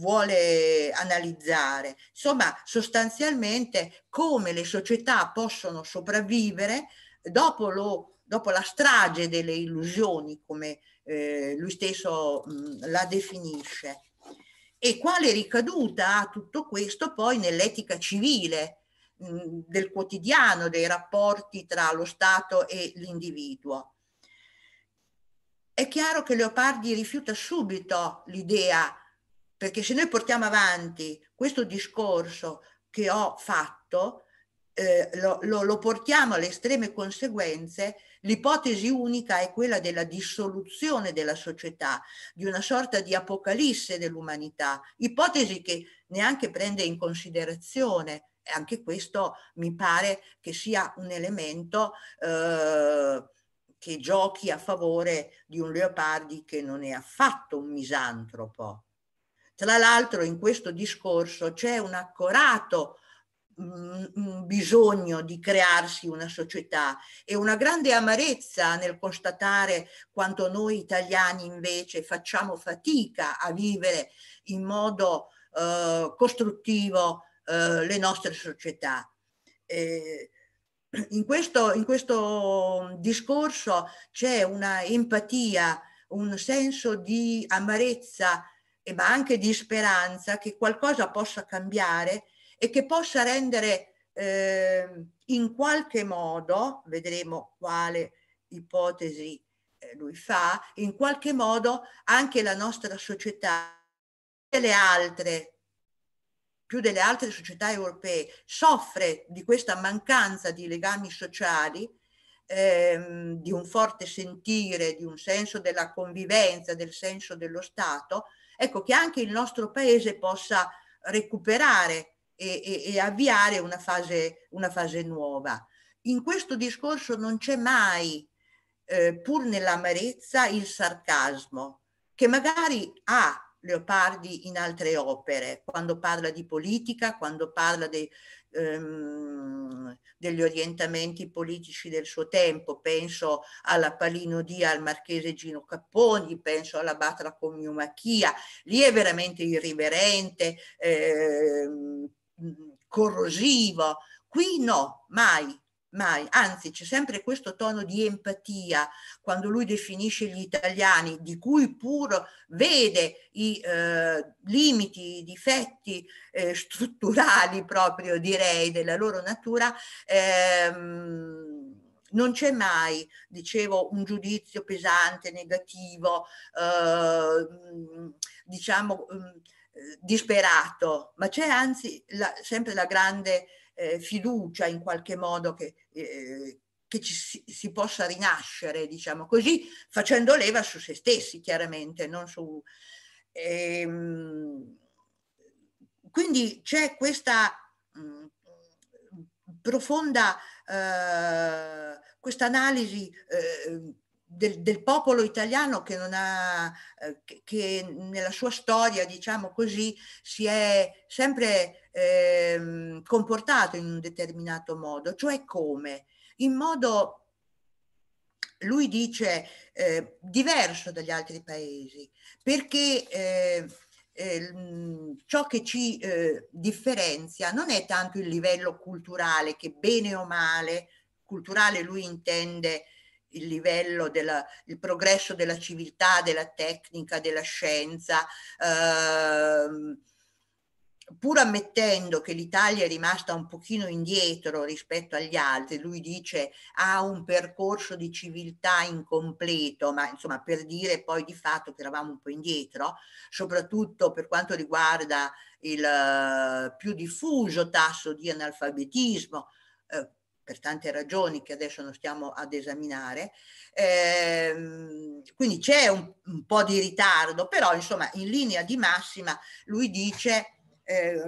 [SPEAKER 1] vuole analizzare. Insomma, sostanzialmente come le società possono sopravvivere dopo lo dopo la strage delle illusioni, come eh, lui stesso mh, la definisce. E quale ricaduta ha tutto questo poi nell'etica civile mh, del quotidiano, dei rapporti tra lo Stato e l'individuo? È chiaro che Leopardi rifiuta subito l'idea, perché se noi portiamo avanti questo discorso che ho fatto, eh, lo, lo, lo portiamo alle estreme conseguenze L'ipotesi unica è quella della dissoluzione della società, di una sorta di apocalisse dell'umanità, ipotesi che neanche prende in considerazione. e Anche questo mi pare che sia un elemento eh, che giochi a favore di un Leopardi che non è affatto un misantropo. Tra l'altro in questo discorso c'è un accorato un bisogno di crearsi una società e una grande amarezza nel constatare quanto noi italiani invece facciamo fatica a vivere in modo eh, costruttivo eh, le nostre società. Eh, in, questo, in questo discorso c'è una empatia, un senso di amarezza ma anche di speranza che qualcosa possa cambiare e che possa rendere eh, in qualche modo, vedremo quale ipotesi eh, lui fa, in qualche modo anche la nostra società e le altre più delle altre società europee, soffre di questa mancanza di legami sociali, ehm, di un forte sentire, di un senso della convivenza, del senso dello Stato, ecco che anche il nostro paese possa recuperare e, e, e avviare una fase, una fase, nuova. In questo discorso non c'è mai, eh, pur nell'amarezza, il sarcasmo, che magari ha Leopardi in altre opere, quando parla di politica, quando parla dei, ehm, degli orientamenti politici del suo tempo, penso alla Palino Dia, al Marchese Gino Capponi, penso alla Batra Comiumachia, lì è veramente irriverente, ehm, Mm, corrosivo. Qui no, mai, mai. Anzi, c'è sempre questo tono di empatia quando lui definisce gli italiani, di cui pur vede i eh, limiti, i difetti eh, strutturali proprio, direi, della loro natura. Ehm, non c'è mai, dicevo, un giudizio pesante, negativo, eh, mm, diciamo, mm, disperato, ma c'è anzi la, sempre la grande eh, fiducia in qualche modo che, eh, che ci, si, si, possa rinascere, diciamo così, facendo leva su se stessi chiaramente, non su... Ehm, quindi c'è questa mh, profonda, eh, questa analisi eh, del, del, popolo italiano che, ha, eh, che, che, nella sua storia, diciamo così, si è sempre eh, comportato in un determinato modo, cioè come? In modo, lui dice, eh, diverso dagli altri paesi, perché eh, ciò che ci eh, differenzia non è tanto il livello culturale, che bene o male, culturale lui intende il livello, della, il progresso della civiltà, della tecnica, della scienza. Ehm, pur ammettendo che l'Italia è rimasta un pochino indietro rispetto agli altri, lui dice ha un percorso di civiltà incompleto, ma insomma per dire poi di fatto che eravamo un po' indietro, soprattutto per quanto riguarda il eh, più diffuso tasso di analfabetismo, eh, per tante ragioni che adesso non stiamo ad esaminare. Eh, quindi c'è un, un, po' di ritardo, però insomma in linea di massima lui dice, eh,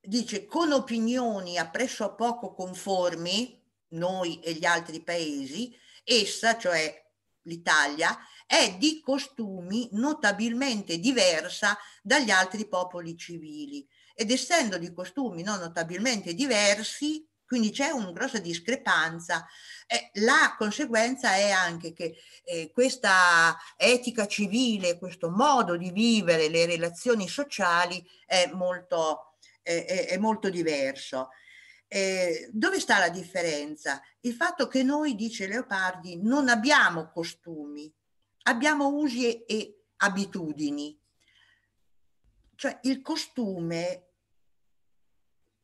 [SPEAKER 1] dice con opinioni appresso a poco conformi, noi e gli altri paesi, essa, cioè l'Italia, è di costumi notabilmente diversa dagli altri popoli civili ed essendo di costumi non notabilmente diversi, quindi c'è una grossa discrepanza. Eh, la conseguenza è anche che eh, questa etica civile, questo modo di vivere le relazioni sociali è molto, eh, è, molto diverso. Eh, dove sta la differenza? Il fatto che noi, dice Leopardi, non abbiamo costumi, abbiamo usi e abitudini. Cioè il costume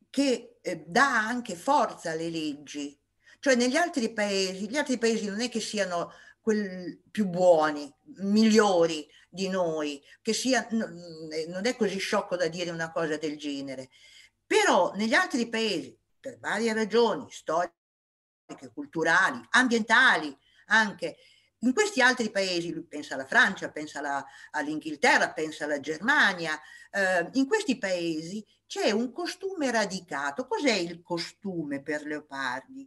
[SPEAKER 1] che eh, dà anche forza alle leggi. Cioè negli altri paesi, gli altri paesi non è che siano quel, più buoni, migliori di noi, che sia, mm, non è così sciocco da dire una cosa del genere. Però negli altri paesi, per varie ragioni storiche, culturali, ambientali anche, in questi altri paesi, lui pensa alla Francia, pensa alla, all'Inghilterra, pensa alla Germania, eh, in questi paesi c'è un costume radicato. Cos'è il costume per Leopardi?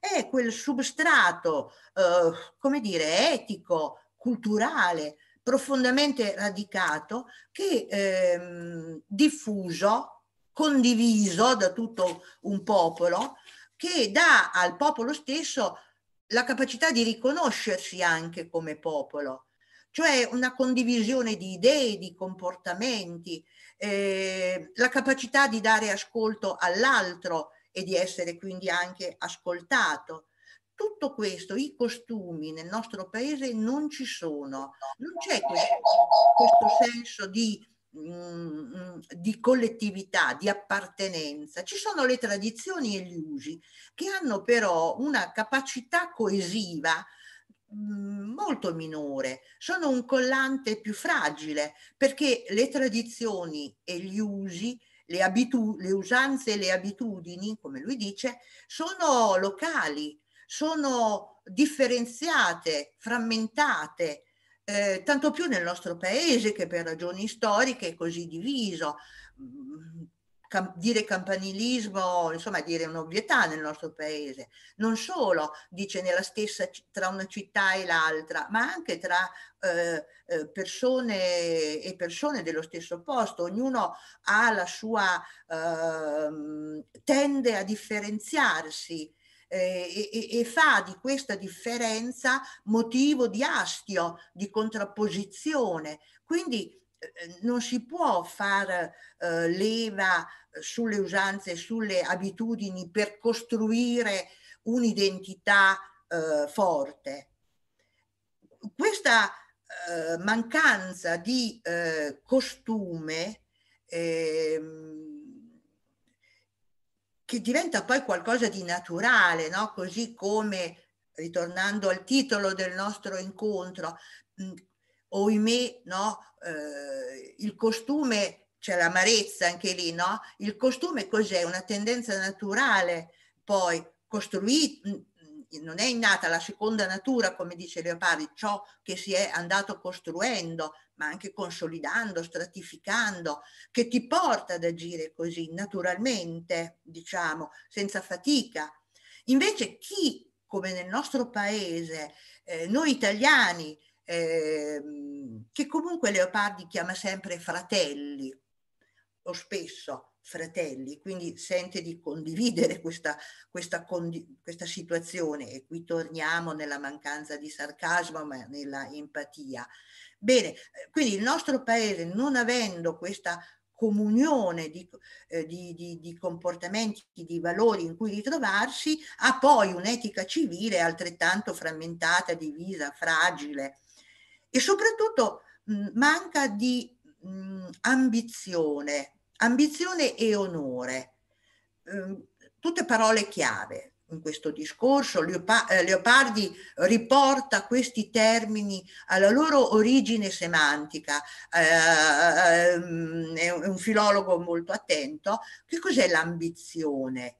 [SPEAKER 1] È quel substrato, eh, come dire, etico, culturale, profondamente radicato, che ehm, diffuso, condiviso da tutto un popolo, che dà al popolo stesso la capacità di riconoscersi anche come popolo cioè una condivisione di idee, di comportamenti, eh, la capacità di dare ascolto all'altro e di essere quindi anche ascoltato. Tutto questo, i costumi nel nostro paese non ci sono, non c'è questo, questo senso di mm, mm, di collettività, di appartenenza. Ci sono le tradizioni e gli usi che hanno però una capacità coesiva Mm, molto minore, sono un collante più fragile perché le tradizioni e gli usi, le, abitu- le usanze e le abitudini, come lui dice, sono locali, sono differenziate, frammentate, eh, tanto più nel nostro paese che per ragioni storiche è così diviso. Mm, Cam- dire campanilismo, insomma, dire un'ovvietà nel nostro paese. Non solo, dice, nella stessa, tra una città e l'altra, ma anche tra eh, eh, persone e persone dello stesso posto. Ognuno ha la sua, eh, tende a differenziarsi. Eh, e, e fa di questa differenza motivo di astio, di contrapposizione. Quindi Ehm, non si può far eh, leva sulle usanze, sulle abitudini per costruire un'identità eh, forte. Questa eh, mancanza di eh, costume ehm, che diventa poi qualcosa di naturale, no? così come, ritornando al titolo del nostro incontro, ohimè, no? Eh, il costume, c'è l'amarezza anche lì, no? Il costume cos'è? Una tendenza naturale, poi costruita, non è innata la seconda natura, come dice Leopardi, ciò che si è andato costruendo, ma anche consolidando, stratificando, che ti porta ad agire così, naturalmente, diciamo, senza fatica. Invece chi, come nel nostro paese, eh, noi italiani, ehm, che comunque Leopardi chiama sempre fratelli, o spesso fratelli, quindi sente di condividere questa, questa, condi- questa situazione e qui torniamo nella mancanza di sarcasmo ma nella empatia. Bene, quindi il nostro paese non avendo questa comunione di, eh, di, di, di, comportamenti, di valori in cui ritrovarsi, ha poi un'etica civile altrettanto frammentata, divisa, fragile, e soprattutto mh, manca di mh, ambizione, ambizione e onore, ehm, tutte parole chiave in questo discorso. Eh, Leopardi riporta questi termini alla loro origine semantica, eh, eh, ehm, è un filologo molto attento. Che cos'è l'ambizione?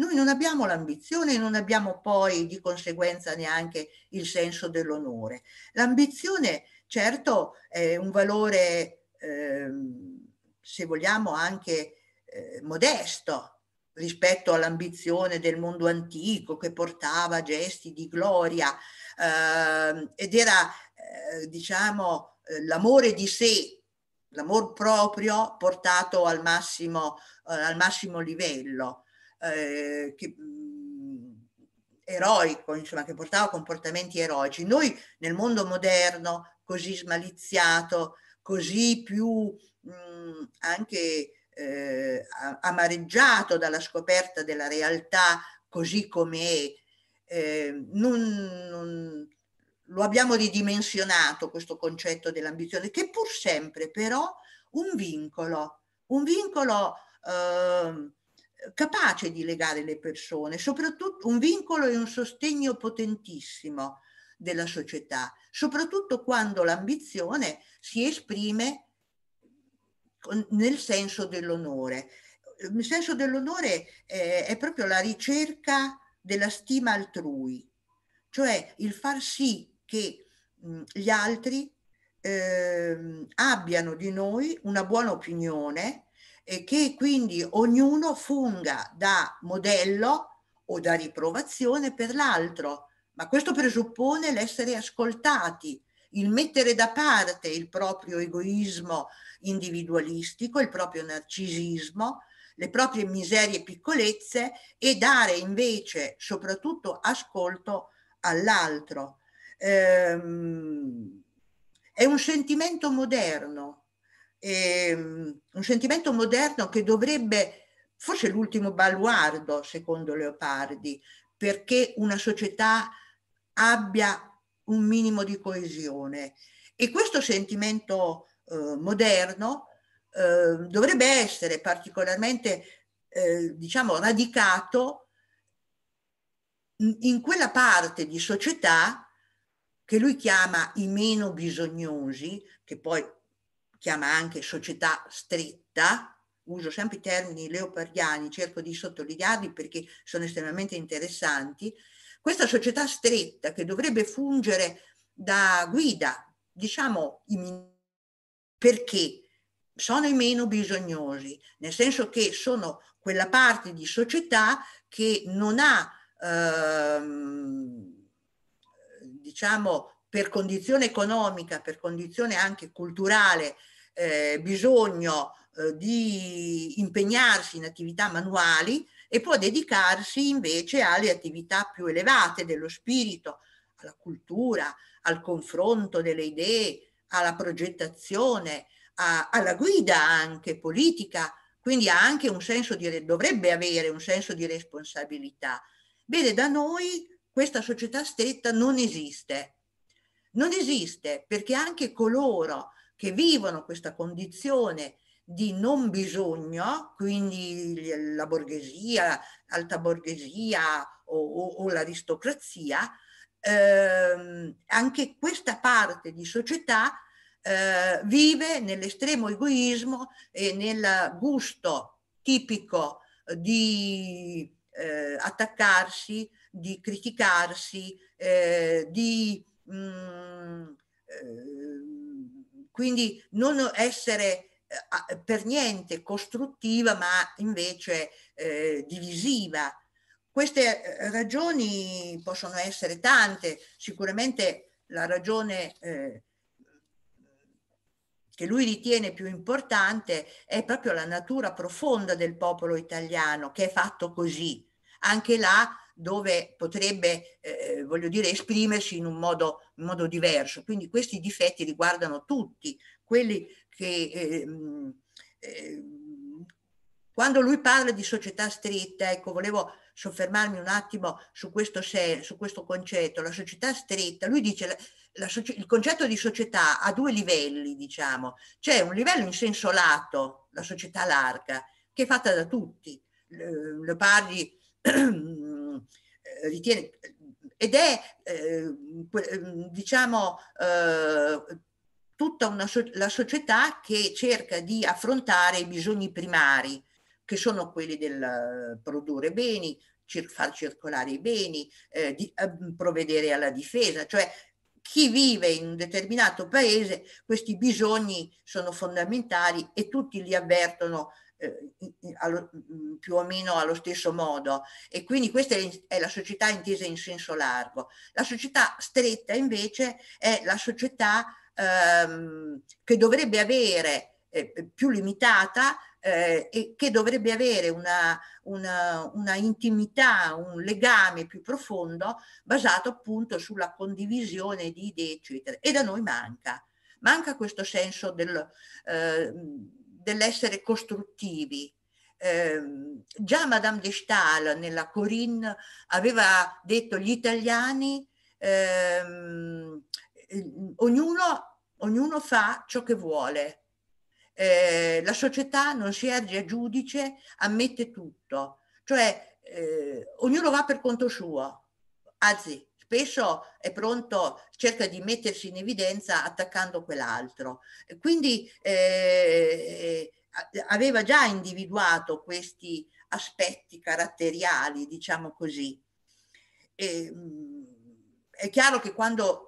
[SPEAKER 1] Noi non abbiamo l'ambizione e non abbiamo poi di conseguenza neanche il senso dell'onore. L'ambizione, certo, è un valore, eh, se vogliamo, anche eh, modesto, rispetto all'ambizione del mondo antico che portava gesti di gloria eh, ed era eh, diciamo eh, l'amore di sé, l'amor proprio portato al massimo, eh, al massimo livello eh, che, mm, eroico, insomma, che portava comportamenti eroici. Noi nel mondo moderno, così smaliziato, così più mh, mm, anche eh, amareggiato dalla scoperta della realtà così com'è, eh, non, non, lo abbiamo ridimensionato questo concetto dell'ambizione, che pur sempre però un vincolo, un vincolo eh, capace di legare le persone, soprattutto un vincolo e un sostegno potentissimo della società, soprattutto quando l'ambizione si esprime nel senso dell'onore. Il senso dell'onore eh, è proprio la ricerca della stima altrui, cioè il far sì che mm, gli altri eh, abbiano di noi una buona opinione, e che quindi ognuno funga da modello o da riprovazione per l'altro, ma questo presuppone l'essere ascoltati, il mettere da parte il proprio egoismo individualistico, il proprio narcisismo, le proprie miserie e piccolezze e dare invece soprattutto ascolto all'altro. Ehm, è un sentimento moderno eh, un sentimento moderno che dovrebbe, forse l'ultimo baluardo secondo Leopardi, perché una società abbia un minimo di coesione. E questo sentimento eh, moderno eh, dovrebbe essere particolarmente, eh, diciamo, radicato in quella parte di società che lui chiama i meno bisognosi, che poi chiama anche società stretta, uso sempre i termini leopardiani, cerco di sottolinearli perché sono estremamente interessanti, questa società stretta che dovrebbe fungere da guida, diciamo, perché sono i meno bisognosi, nel senso che sono quella parte di società che non ha, ehm, diciamo, per condizione economica, per condizione anche culturale, eh, bisogno eh, di impegnarsi in attività manuali e può dedicarsi invece alle attività più elevate dello spirito, alla cultura, al confronto delle idee, alla progettazione, a, alla guida anche politica, quindi ha anche un senso di, dovrebbe avere un senso di responsabilità. Bene, da noi questa società stretta non esiste. Non esiste perché anche coloro che vivono questa condizione di non bisogno, quindi la borghesia, alta borghesia o, o, o l'aristocrazia, eh, anche questa parte di società eh, vive nell'estremo egoismo e nel gusto tipico di eh, attaccarsi, di criticarsi, eh, di mh, mm, eh, quindi non essere eh, per niente costruttiva ma invece eh, divisiva. Queste eh, ragioni possono essere tante, sicuramente la ragione eh, che lui ritiene più importante è proprio la natura profonda del popolo italiano che è fatto così. Anche là dove potrebbe, eh, voglio dire, esprimersi in un modo, in modo, diverso. Quindi questi difetti riguardano tutti, quelli che... Eh, eh, quando lui parla di società stretta, ecco, volevo soffermarmi un attimo su questo, su questo concetto, la società stretta, lui dice la, la, il concetto di società ha due livelli, diciamo, c'è un livello in senso lato, la società larga, che è fatta da tutti, le, le parli ritiene ed è eh, diciamo eh, tutta una, la società che cerca di affrontare i bisogni primari che sono quelli del produrre beni, cir- far circolare i beni, eh, di, ehm, provvedere alla difesa, cioè chi vive in un determinato paese questi bisogni sono fondamentali e tutti li avvertono eh, allo, mm, più o meno allo stesso modo e quindi questa è la società intesa in senso largo. La società stretta invece è la società ehm, che dovrebbe avere eh, più limitata eh, e che dovrebbe avere una, una, una, intimità, un legame più profondo basato appunto sulla condivisione di idee, eccetera. E da noi manca, manca questo senso del, eh, dell'essere costruttivi. Eh, già Madame de Stael nella Corinne aveva detto gli italiani ehm, eh, ognuno, ognuno fa ciò che vuole. Eh, la società non si erge a giudice, ammette tutto, cioè eh, ognuno va per conto suo, anzi spesso è pronto, cerca di mettersi in evidenza attaccando quell'altro. Quindi eh, eh, aveva già individuato questi aspetti caratteriali, diciamo così. E, mm, è chiaro che quando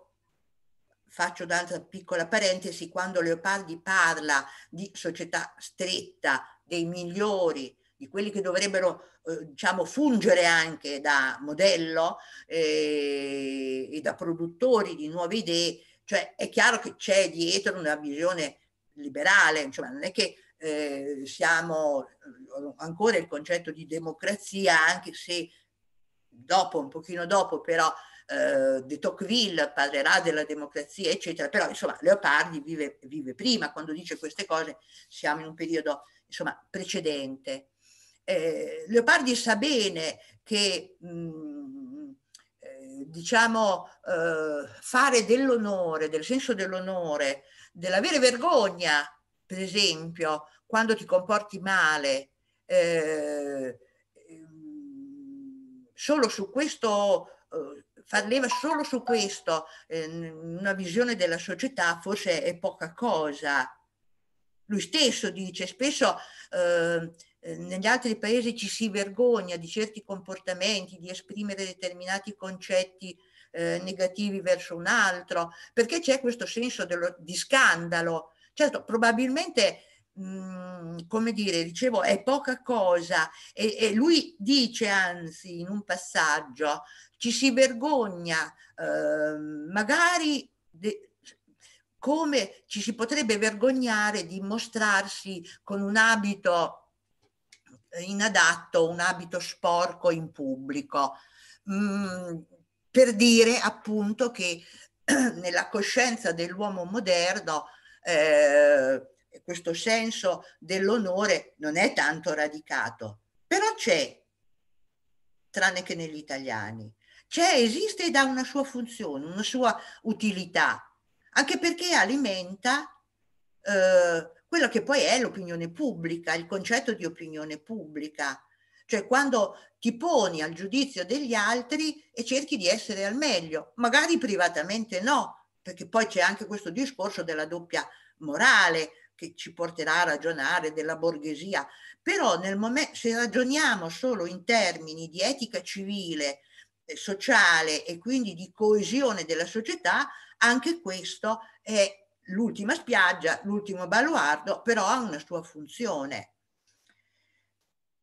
[SPEAKER 1] faccio un'altra piccola parentesi, quando Leopardi parla di società stretta, dei migliori, di quelli che dovrebbero eh, diciamo, fungere anche da modello eh, e da produttori di nuove idee, cioè è chiaro che c'è dietro una visione liberale, insomma non è che eh, siamo eh, ancora il concetto di democrazia, anche se dopo, un pochino dopo però, eh, de Tocqueville parlerà della democrazia, eccetera, però insomma Leopardi vive, vive prima, quando dice queste cose siamo in un periodo insomma, precedente. Eh, Leopardi sa bene che mh, mm, eh, diciamo eh, fare dell'onore, del senso dell'onore, dell'avere vergogna, per esempio, quando ti comporti male, eh, ehm, solo su questo eh, far leva solo su questo, eh, una visione della società forse è poca cosa. Lui stesso dice, spesso eh, Ehm, negli altri paesi ci si vergogna di certi comportamenti, di esprimere determinati concetti eh, negativi verso un altro, perché c'è questo senso dello, di scandalo. Certo, probabilmente, mh, mhmm, come dire, dicevo, è poca cosa e, e, lui dice anzi in un passaggio, ci si vergogna, eh, magari... De- come ci si potrebbe vergognare di mostrarsi con un abito inadatto un abito sporco in pubblico. Mm, per dire appunto che nella coscienza dell'uomo moderno eh, questo senso dell'onore non è tanto radicato, però c'è, tranne che negli italiani, c'è, esiste ed ha una sua funzione, una sua utilità, anche perché alimenta eh, quello che poi è l'opinione pubblica, il concetto di opinione pubblica, cioè quando ti poni al giudizio degli altri e cerchi di essere al meglio, magari privatamente no, perché poi c'è anche questo discorso della doppia morale che ci porterà a ragionare della borghesia, però nel momento, se ragioniamo solo in termini di etica civile, eh, sociale e quindi di coesione della società, anche questo è l'ultima spiaggia, l'ultimo baluardo, però ha una sua funzione.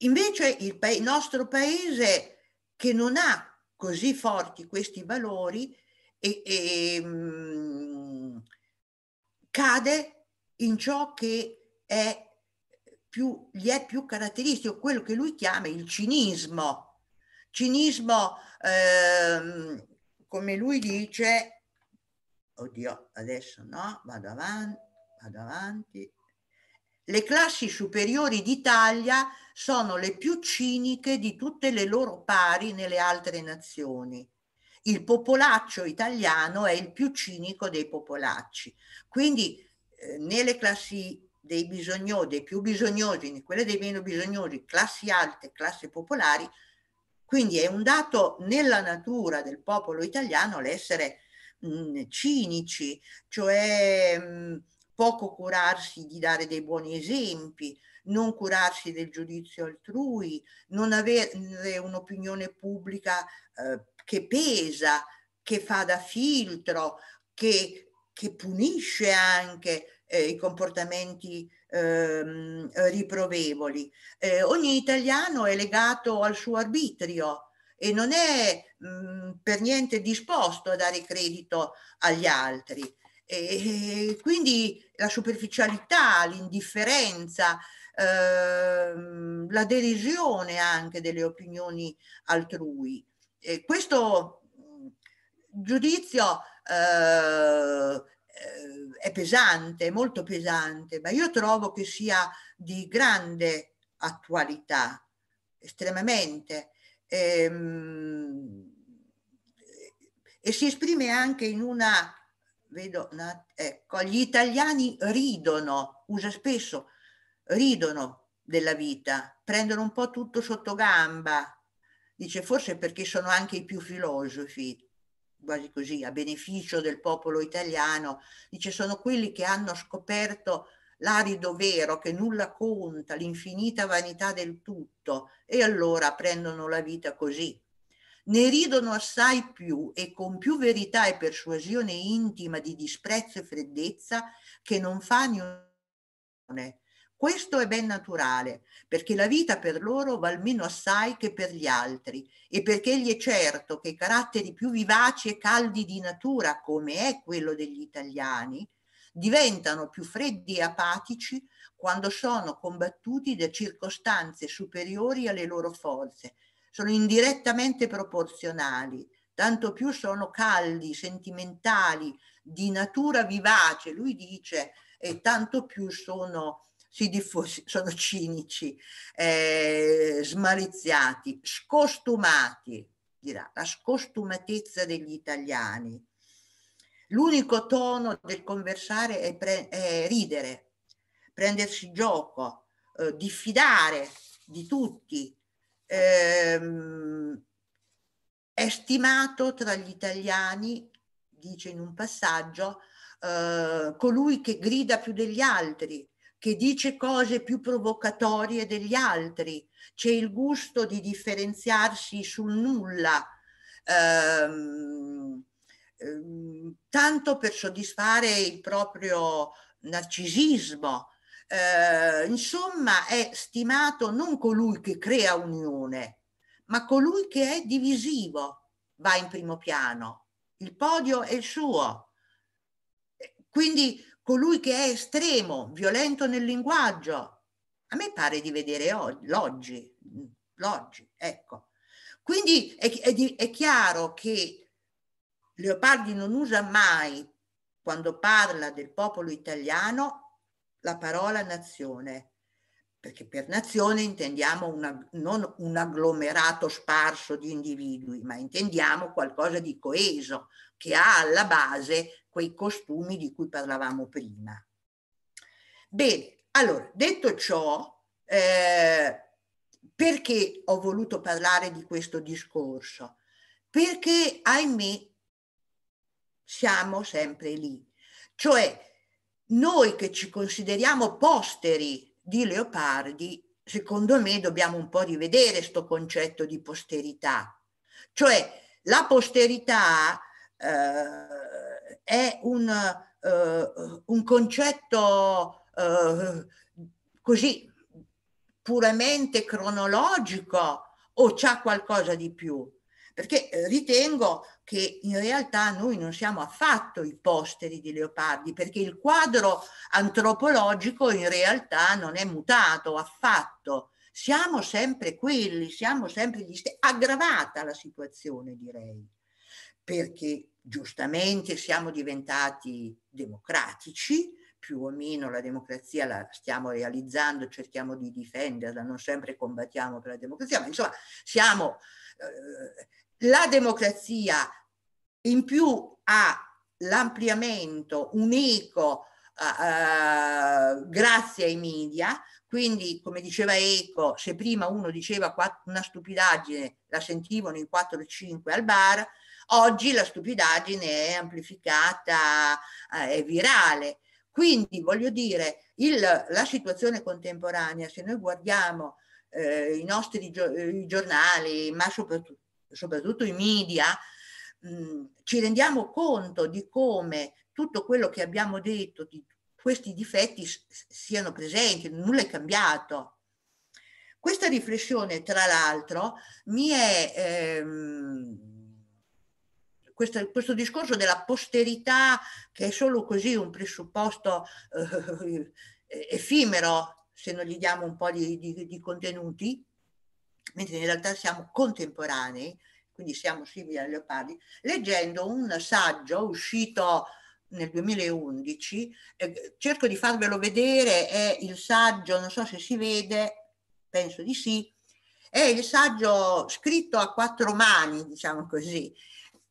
[SPEAKER 1] Invece il pa nostro paese che non ha così forti questi valori e, e mh, mm, cade in ciò che è più, gli è più caratteristico, quello che lui chiama il cinismo. Cinismo, ehm, come lui dice, oddio, adesso no, vado avanti, vado avanti. Le classi superiori d'Italia sono le più ciniche di tutte le loro pari nelle altre nazioni. Il popolaccio italiano è il più cinico dei popolacci. Quindi eh, nelle classi dei bisognosi, dei più bisognosi, né quelle dei meno bisognosi, classi alte, classi popolari. Quindi è un dato nella natura del popolo italiano l'essere mh, cinici, cioè mh, poco curarsi di dare dei buoni esempi, non curarsi del giudizio altrui, non avere un'opinione pubblica eh, che pesa, che fa da filtro, che, che punisce anche eh, i comportamenti ehm, riprovevoli. Eh, ogni italiano è legato al suo arbitrio, e non è mh, mm, per niente disposto a dare credito agli altri. E, e quindi la superficialità, l'indifferenza, ehm, la derisione anche delle opinioni altrui. E questo mm, giudizio eh, è pesante, molto pesante, ma io trovo che sia di grande attualità, estremamente ehm, e si esprime anche in una, vedo, una, ecco, gli italiani ridono, usa spesso, ridono della vita, prendono un po' tutto sotto gamba, dice forse perché sono anche i più filosofi, quasi così, a beneficio del popolo italiano, dice sono quelli che hanno scoperto l'arido vero che nulla conta, l'infinita vanità del tutto, e allora prendono la vita così. Ne ridono assai più e con più verità e persuasione intima di disprezzo e freddezza che non fa niente. Questo è ben naturale, perché la vita per loro va almeno assai che per gli altri e perché gli è certo che i caratteri più vivaci e caldi di natura, come è quello degli italiani, diventano più freddi e apatici quando sono combattuti da circostanze superiori alle loro forze. Sono indirettamente proporzionali, tanto più sono caldi, sentimentali, di natura vivace, lui dice, e tanto più sono, diffusi, sono cinici, eh, smaliziati, scostumati, dirà, la scostumatezza degli italiani L'unico tono del conversare è, pre- è ridere, prendersi gioco, eh, diffidare di tutti. Ehm, è stimato tra gli italiani, dice in un passaggio, eh, colui che grida più degli altri, che dice cose più provocatorie degli altri, c'è il gusto di differenziarsi sul nulla. Ehm, Ehm, tanto per soddisfare il proprio narcisismo. Eh, insomma, è stimato non colui che crea unione, ma colui che è divisivo va in primo piano. Il podio è il suo. Eh, quindi colui che è estremo, violento nel linguaggio, a me pare di vedere oggi, l'oggi, l'oggi ecco. Quindi è, è, è chiaro che Leopardi non usa mai, quando parla del popolo italiano, la parola nazione, perché per nazione intendiamo una, non un agglomerato sparso di individui, ma intendiamo qualcosa di coeso, che ha alla base quei costumi di cui parlavamo prima. Bene, allora, detto ciò, eh, perché ho voluto parlare di questo discorso? Perché, ahimè, siamo sempre lì. Cioè, noi che ci consideriamo posteri di Leopardi, secondo me dobbiamo un po' rivedere questo concetto di posterità. Cioè, la posterità eh, è un, eh, un concetto eh, così puramente cronologico o c'è qualcosa di più? perché eh, ritengo che in realtà noi non siamo affatto i posteri di Leopardi, perché il quadro antropologico in realtà non è mutato affatto. Siamo sempre quelli, siamo sempre gli stessi, aggravata la situazione direi, perché giustamente siamo diventati democratici, più o meno la democrazia la stiamo realizzando, cerchiamo di difenderla, non sempre combattiamo per la democrazia, ma insomma siamo eh, la democrazia in più ha l'ampliamento, un eco uh, uh, grazie ai media, quindi come diceva Eco, se prima uno diceva una stupidaggine la sentivano in 4 o 5 al bar, oggi la stupidaggine è amplificata, uh, è virale. Quindi voglio dire, il, la situazione contemporanea, se noi guardiamo eh, i nostri gio- i giornali, ma soprattutto soprattutto i media, mh, mm, ci rendiamo conto di come tutto quello che abbiamo detto, di questi difetti siano presenti, nulla è cambiato. Questa riflessione, tra l'altro, mi è... Ehm, questo, questo, discorso della posterità, che è solo così un presupposto eh, effimero, se non gli diamo un po' di, di, di contenuti, mentre in realtà siamo contemporanei, quindi siamo simili a Leopardi, leggendo un saggio uscito nel 2011, eh, cerco di farvelo vedere, è il saggio, non so se si vede, penso di sì, è il saggio scritto a quattro mani, diciamo così,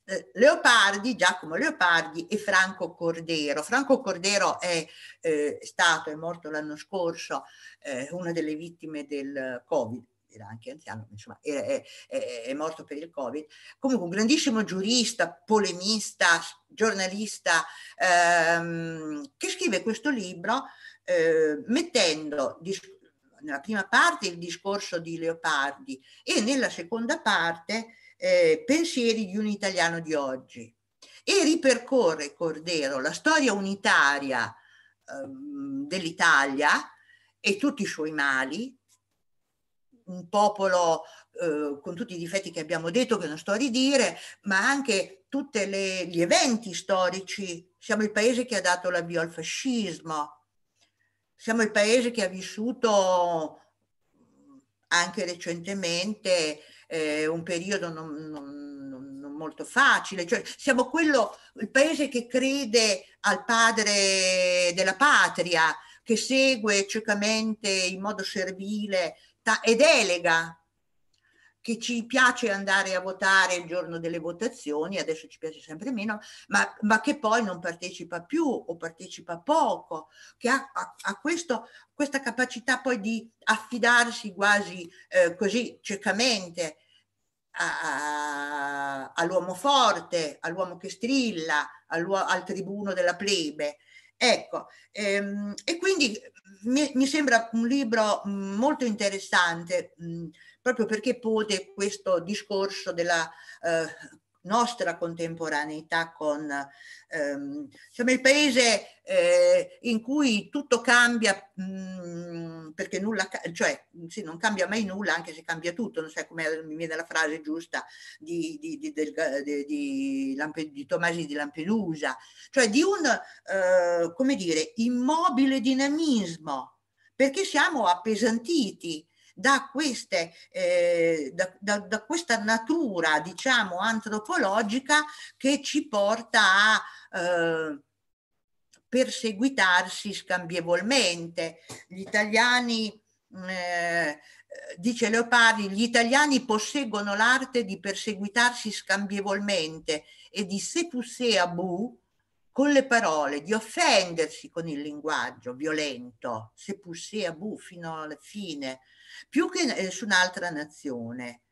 [SPEAKER 1] eh, Leopardi, Giacomo Leopardi e Franco Cordero. Franco Cordero è, eh, stato, è morto l'anno scorso, eh, una delle vittime del Covid era anche anziano, insomma, era, è, è, è, morto per il Covid, comunque un grandissimo giurista, polemista, giornalista, ehm, che scrive questo libro eh, mettendo dis- nella prima parte il discorso di Leopardi e nella seconda parte eh, pensieri di un italiano di oggi. E ripercorre Cordero la storia unitaria ehm, dell'Italia e tutti i suoi mali, un popolo eh, con tutti i difetti che abbiamo detto, che non sto a ridire, ma anche tutti gli eventi storici. Siamo il paese che ha dato l'avvio al fascismo, siamo il paese che ha vissuto anche recentemente eh, un periodo non, non, non, molto facile, cioè siamo quello, il paese che crede al padre della patria, che segue ciecamente in modo servile diretta e delega che ci piace andare a votare il giorno delle votazioni, adesso ci piace sempre meno, ma, ma che poi non partecipa più o partecipa poco, che ha, ha, ha questo, questa capacità poi di affidarsi quasi eh, così ciecamente all'uomo forte, all'uomo che strilla, al tribuno della plebe. Ecco, ehm, e quindi mi, mi, sembra un libro mhmm, molto interessante, mh, mhmm, proprio perché pone questo discorso della eh, nostra contemporaneità con ehm, insomma, il paese eh, in cui tutto cambia mh, mm, perché nulla cioè sì, non cambia mai nulla anche se cambia tutto non sai come mi viene la frase giusta di, di, di, del, di, Lampe, di Tomasi di Lampedusa cioè di un eh, come dire immobile dinamismo perché siamo appesantiti da, queste, eh, da, da, da questa natura, diciamo, antropologica che ci porta a... Eh, perseguitarsi scambievolmente. Gli italiani, mm, eh, dice Leopardi, gli italiani posseggono l'arte di perseguitarsi scambievolmente e di sepousser à con le parole, di offendersi con il linguaggio violento, sepousser à fino alla fine, più che eh, su un'altra nazione.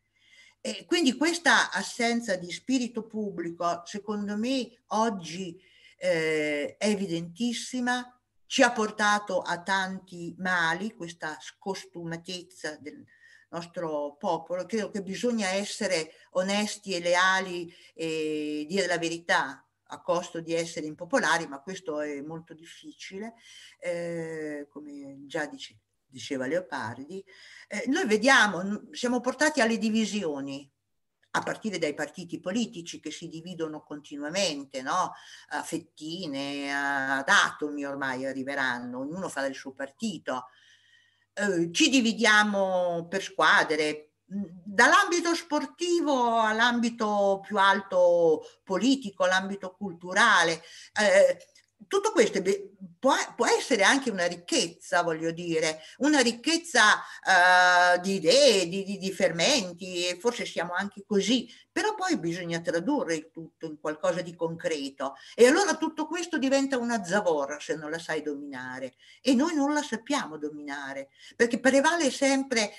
[SPEAKER 1] E quindi questa assenza di spirito pubblico, secondo me, oggi eh, è evidentissima, ci ha portato a tanti mali, questa scostumatezza del nostro popolo. Credo che bisogna essere onesti e leali e dire la verità a costo di essere impopolari, ma questo è molto difficile, eh, come già dicevo diceva Leopardi, eh, noi vediamo, siamo portati alle divisioni, a partire dai partiti politici che si dividono continuamente, no? a fettine, ad atomi ormai arriveranno, ognuno farà il suo partito. Eh, ci dividiamo per squadre, mm, dall'ambito sportivo all'ambito più alto politico, all'ambito culturale. Eh, tutto questo può, può, essere anche una ricchezza, voglio dire, una ricchezza uh, di idee, di, di, di, fermenti, e forse siamo anche così, però poi bisogna tradurre il tutto in qualcosa di concreto e allora tutto questo diventa una zavorra se non la sai dominare e noi non la sappiamo dominare, perché prevale sempre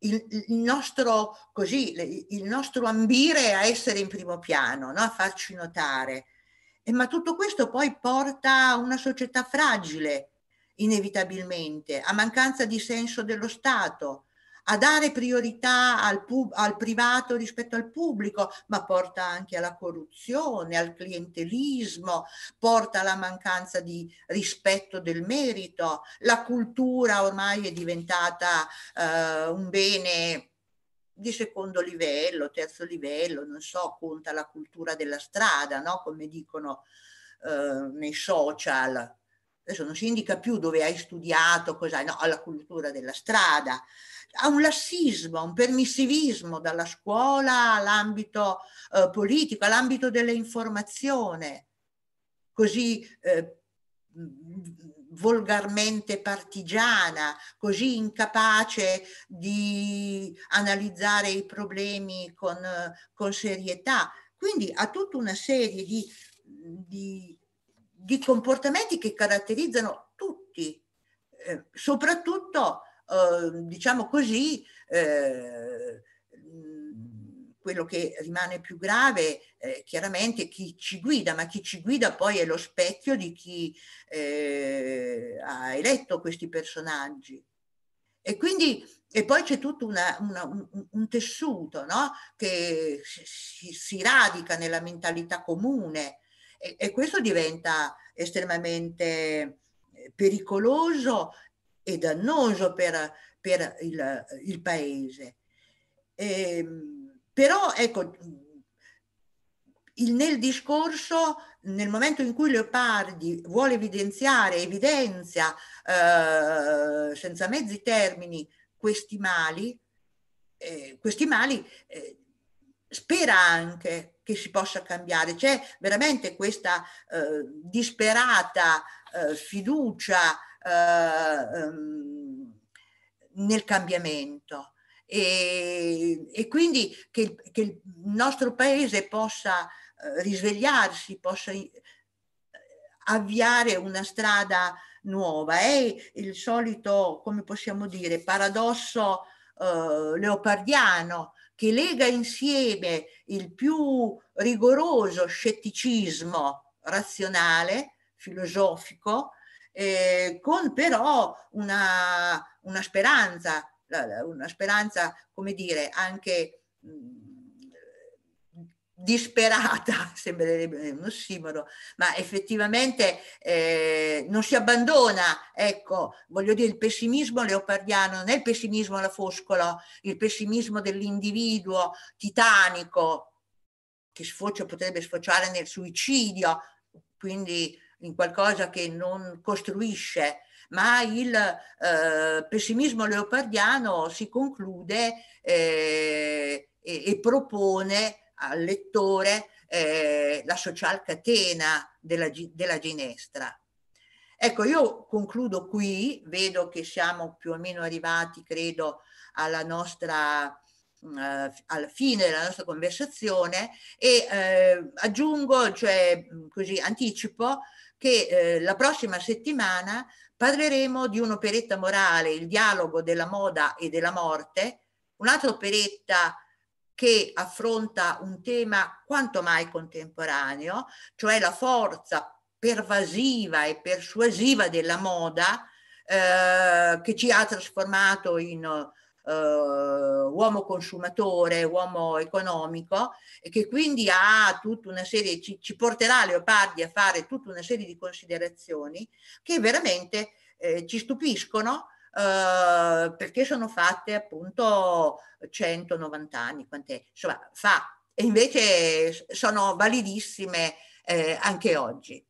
[SPEAKER 1] il, il, nostro, così, il nostro ambire a essere in primo piano, no? a farci notare e, ma tutto questo poi porta a una società fragile, inevitabilmente, a mancanza di senso dello Stato, a dare priorità al, pub- al, privato rispetto al pubblico, ma porta anche alla corruzione, al clientelismo, porta alla mancanza di rispetto del merito. La cultura ormai è diventata eh, un bene di secondo livello, terzo livello, non so, conta la cultura della strada, no? come dicono eh, nei social. Adesso non si indica più dove hai studiato, cos'hai, no, alla cultura della strada. A un lassismo, un permissivismo dalla scuola all'ambito eh, politico, all'ambito dell'informazione, così eh, volgarmente partigiana, così incapace di analizzare i problemi con, con serietà. Quindi ha tutta una serie di, di, di comportamenti che caratterizzano tutti, eh, soprattutto, eh, diciamo così, eh, quello che rimane più grave eh, chiaramente chi ci guida, ma chi ci guida poi è lo specchio di chi eh, ha eletto questi personaggi. E quindi e poi c'è tutto una, una, un, un, tessuto no? che si, si, radica nella mentalità comune e, e questo diventa estremamente eh, pericoloso e dannoso per, per il, il paese. E, ehm, però ecco, il, nel discorso, nel momento in cui Leopardi vuole evidenziare, evidenzia eh, senza mezzi termini questi mali, eh, questi mali eh, spera anche che si possa cambiare. C'è veramente questa eh, disperata eh, fiducia eh, ehm, nel cambiamento e, e quindi che, che, il nostro paese possa eh, risvegliarsi, possa eh, avviare una strada nuova. È il solito, come possiamo dire, paradosso eh, leopardiano che lega insieme il più rigoroso scetticismo razionale, filosofico, eh, con però una, una speranza una speranza, come dire, anche disperata, sembrerebbe un ossimoro, ma effettivamente eh, non si abbandona, ecco, voglio dire, il pessimismo leopardiano non è il pessimismo alla foscola, il pessimismo dell'individuo titanico che sfocia, potrebbe sfociare nel suicidio, quindi in qualcosa che non costruisce, ma il eh, pessimismo leopardiano si conclude eh, e, e, propone al lettore eh, la social catena della, della ginestra. Ecco, io concludo qui, vedo che siamo più o meno arrivati, credo, alla nostra eh, alla fine della nostra conversazione e eh, aggiungo, cioè così anticipo, che eh, la prossima settimana Parleremo di un'operetta morale, Il dialogo della moda e della morte, un'altra operetta che affronta un tema quanto mai contemporaneo, cioè la forza pervasiva e persuasiva della moda eh, che ci ha trasformato in eh, uomo consumatore, uomo economico e che quindi ha tutta una serie, ci, ci porterà Leopardi a fare tutta una serie di considerazioni che veramente eh, ci stupiscono eh, perché sono fatte appunto 190 anni, quant'è? insomma fa, e invece sono validissime eh, anche oggi.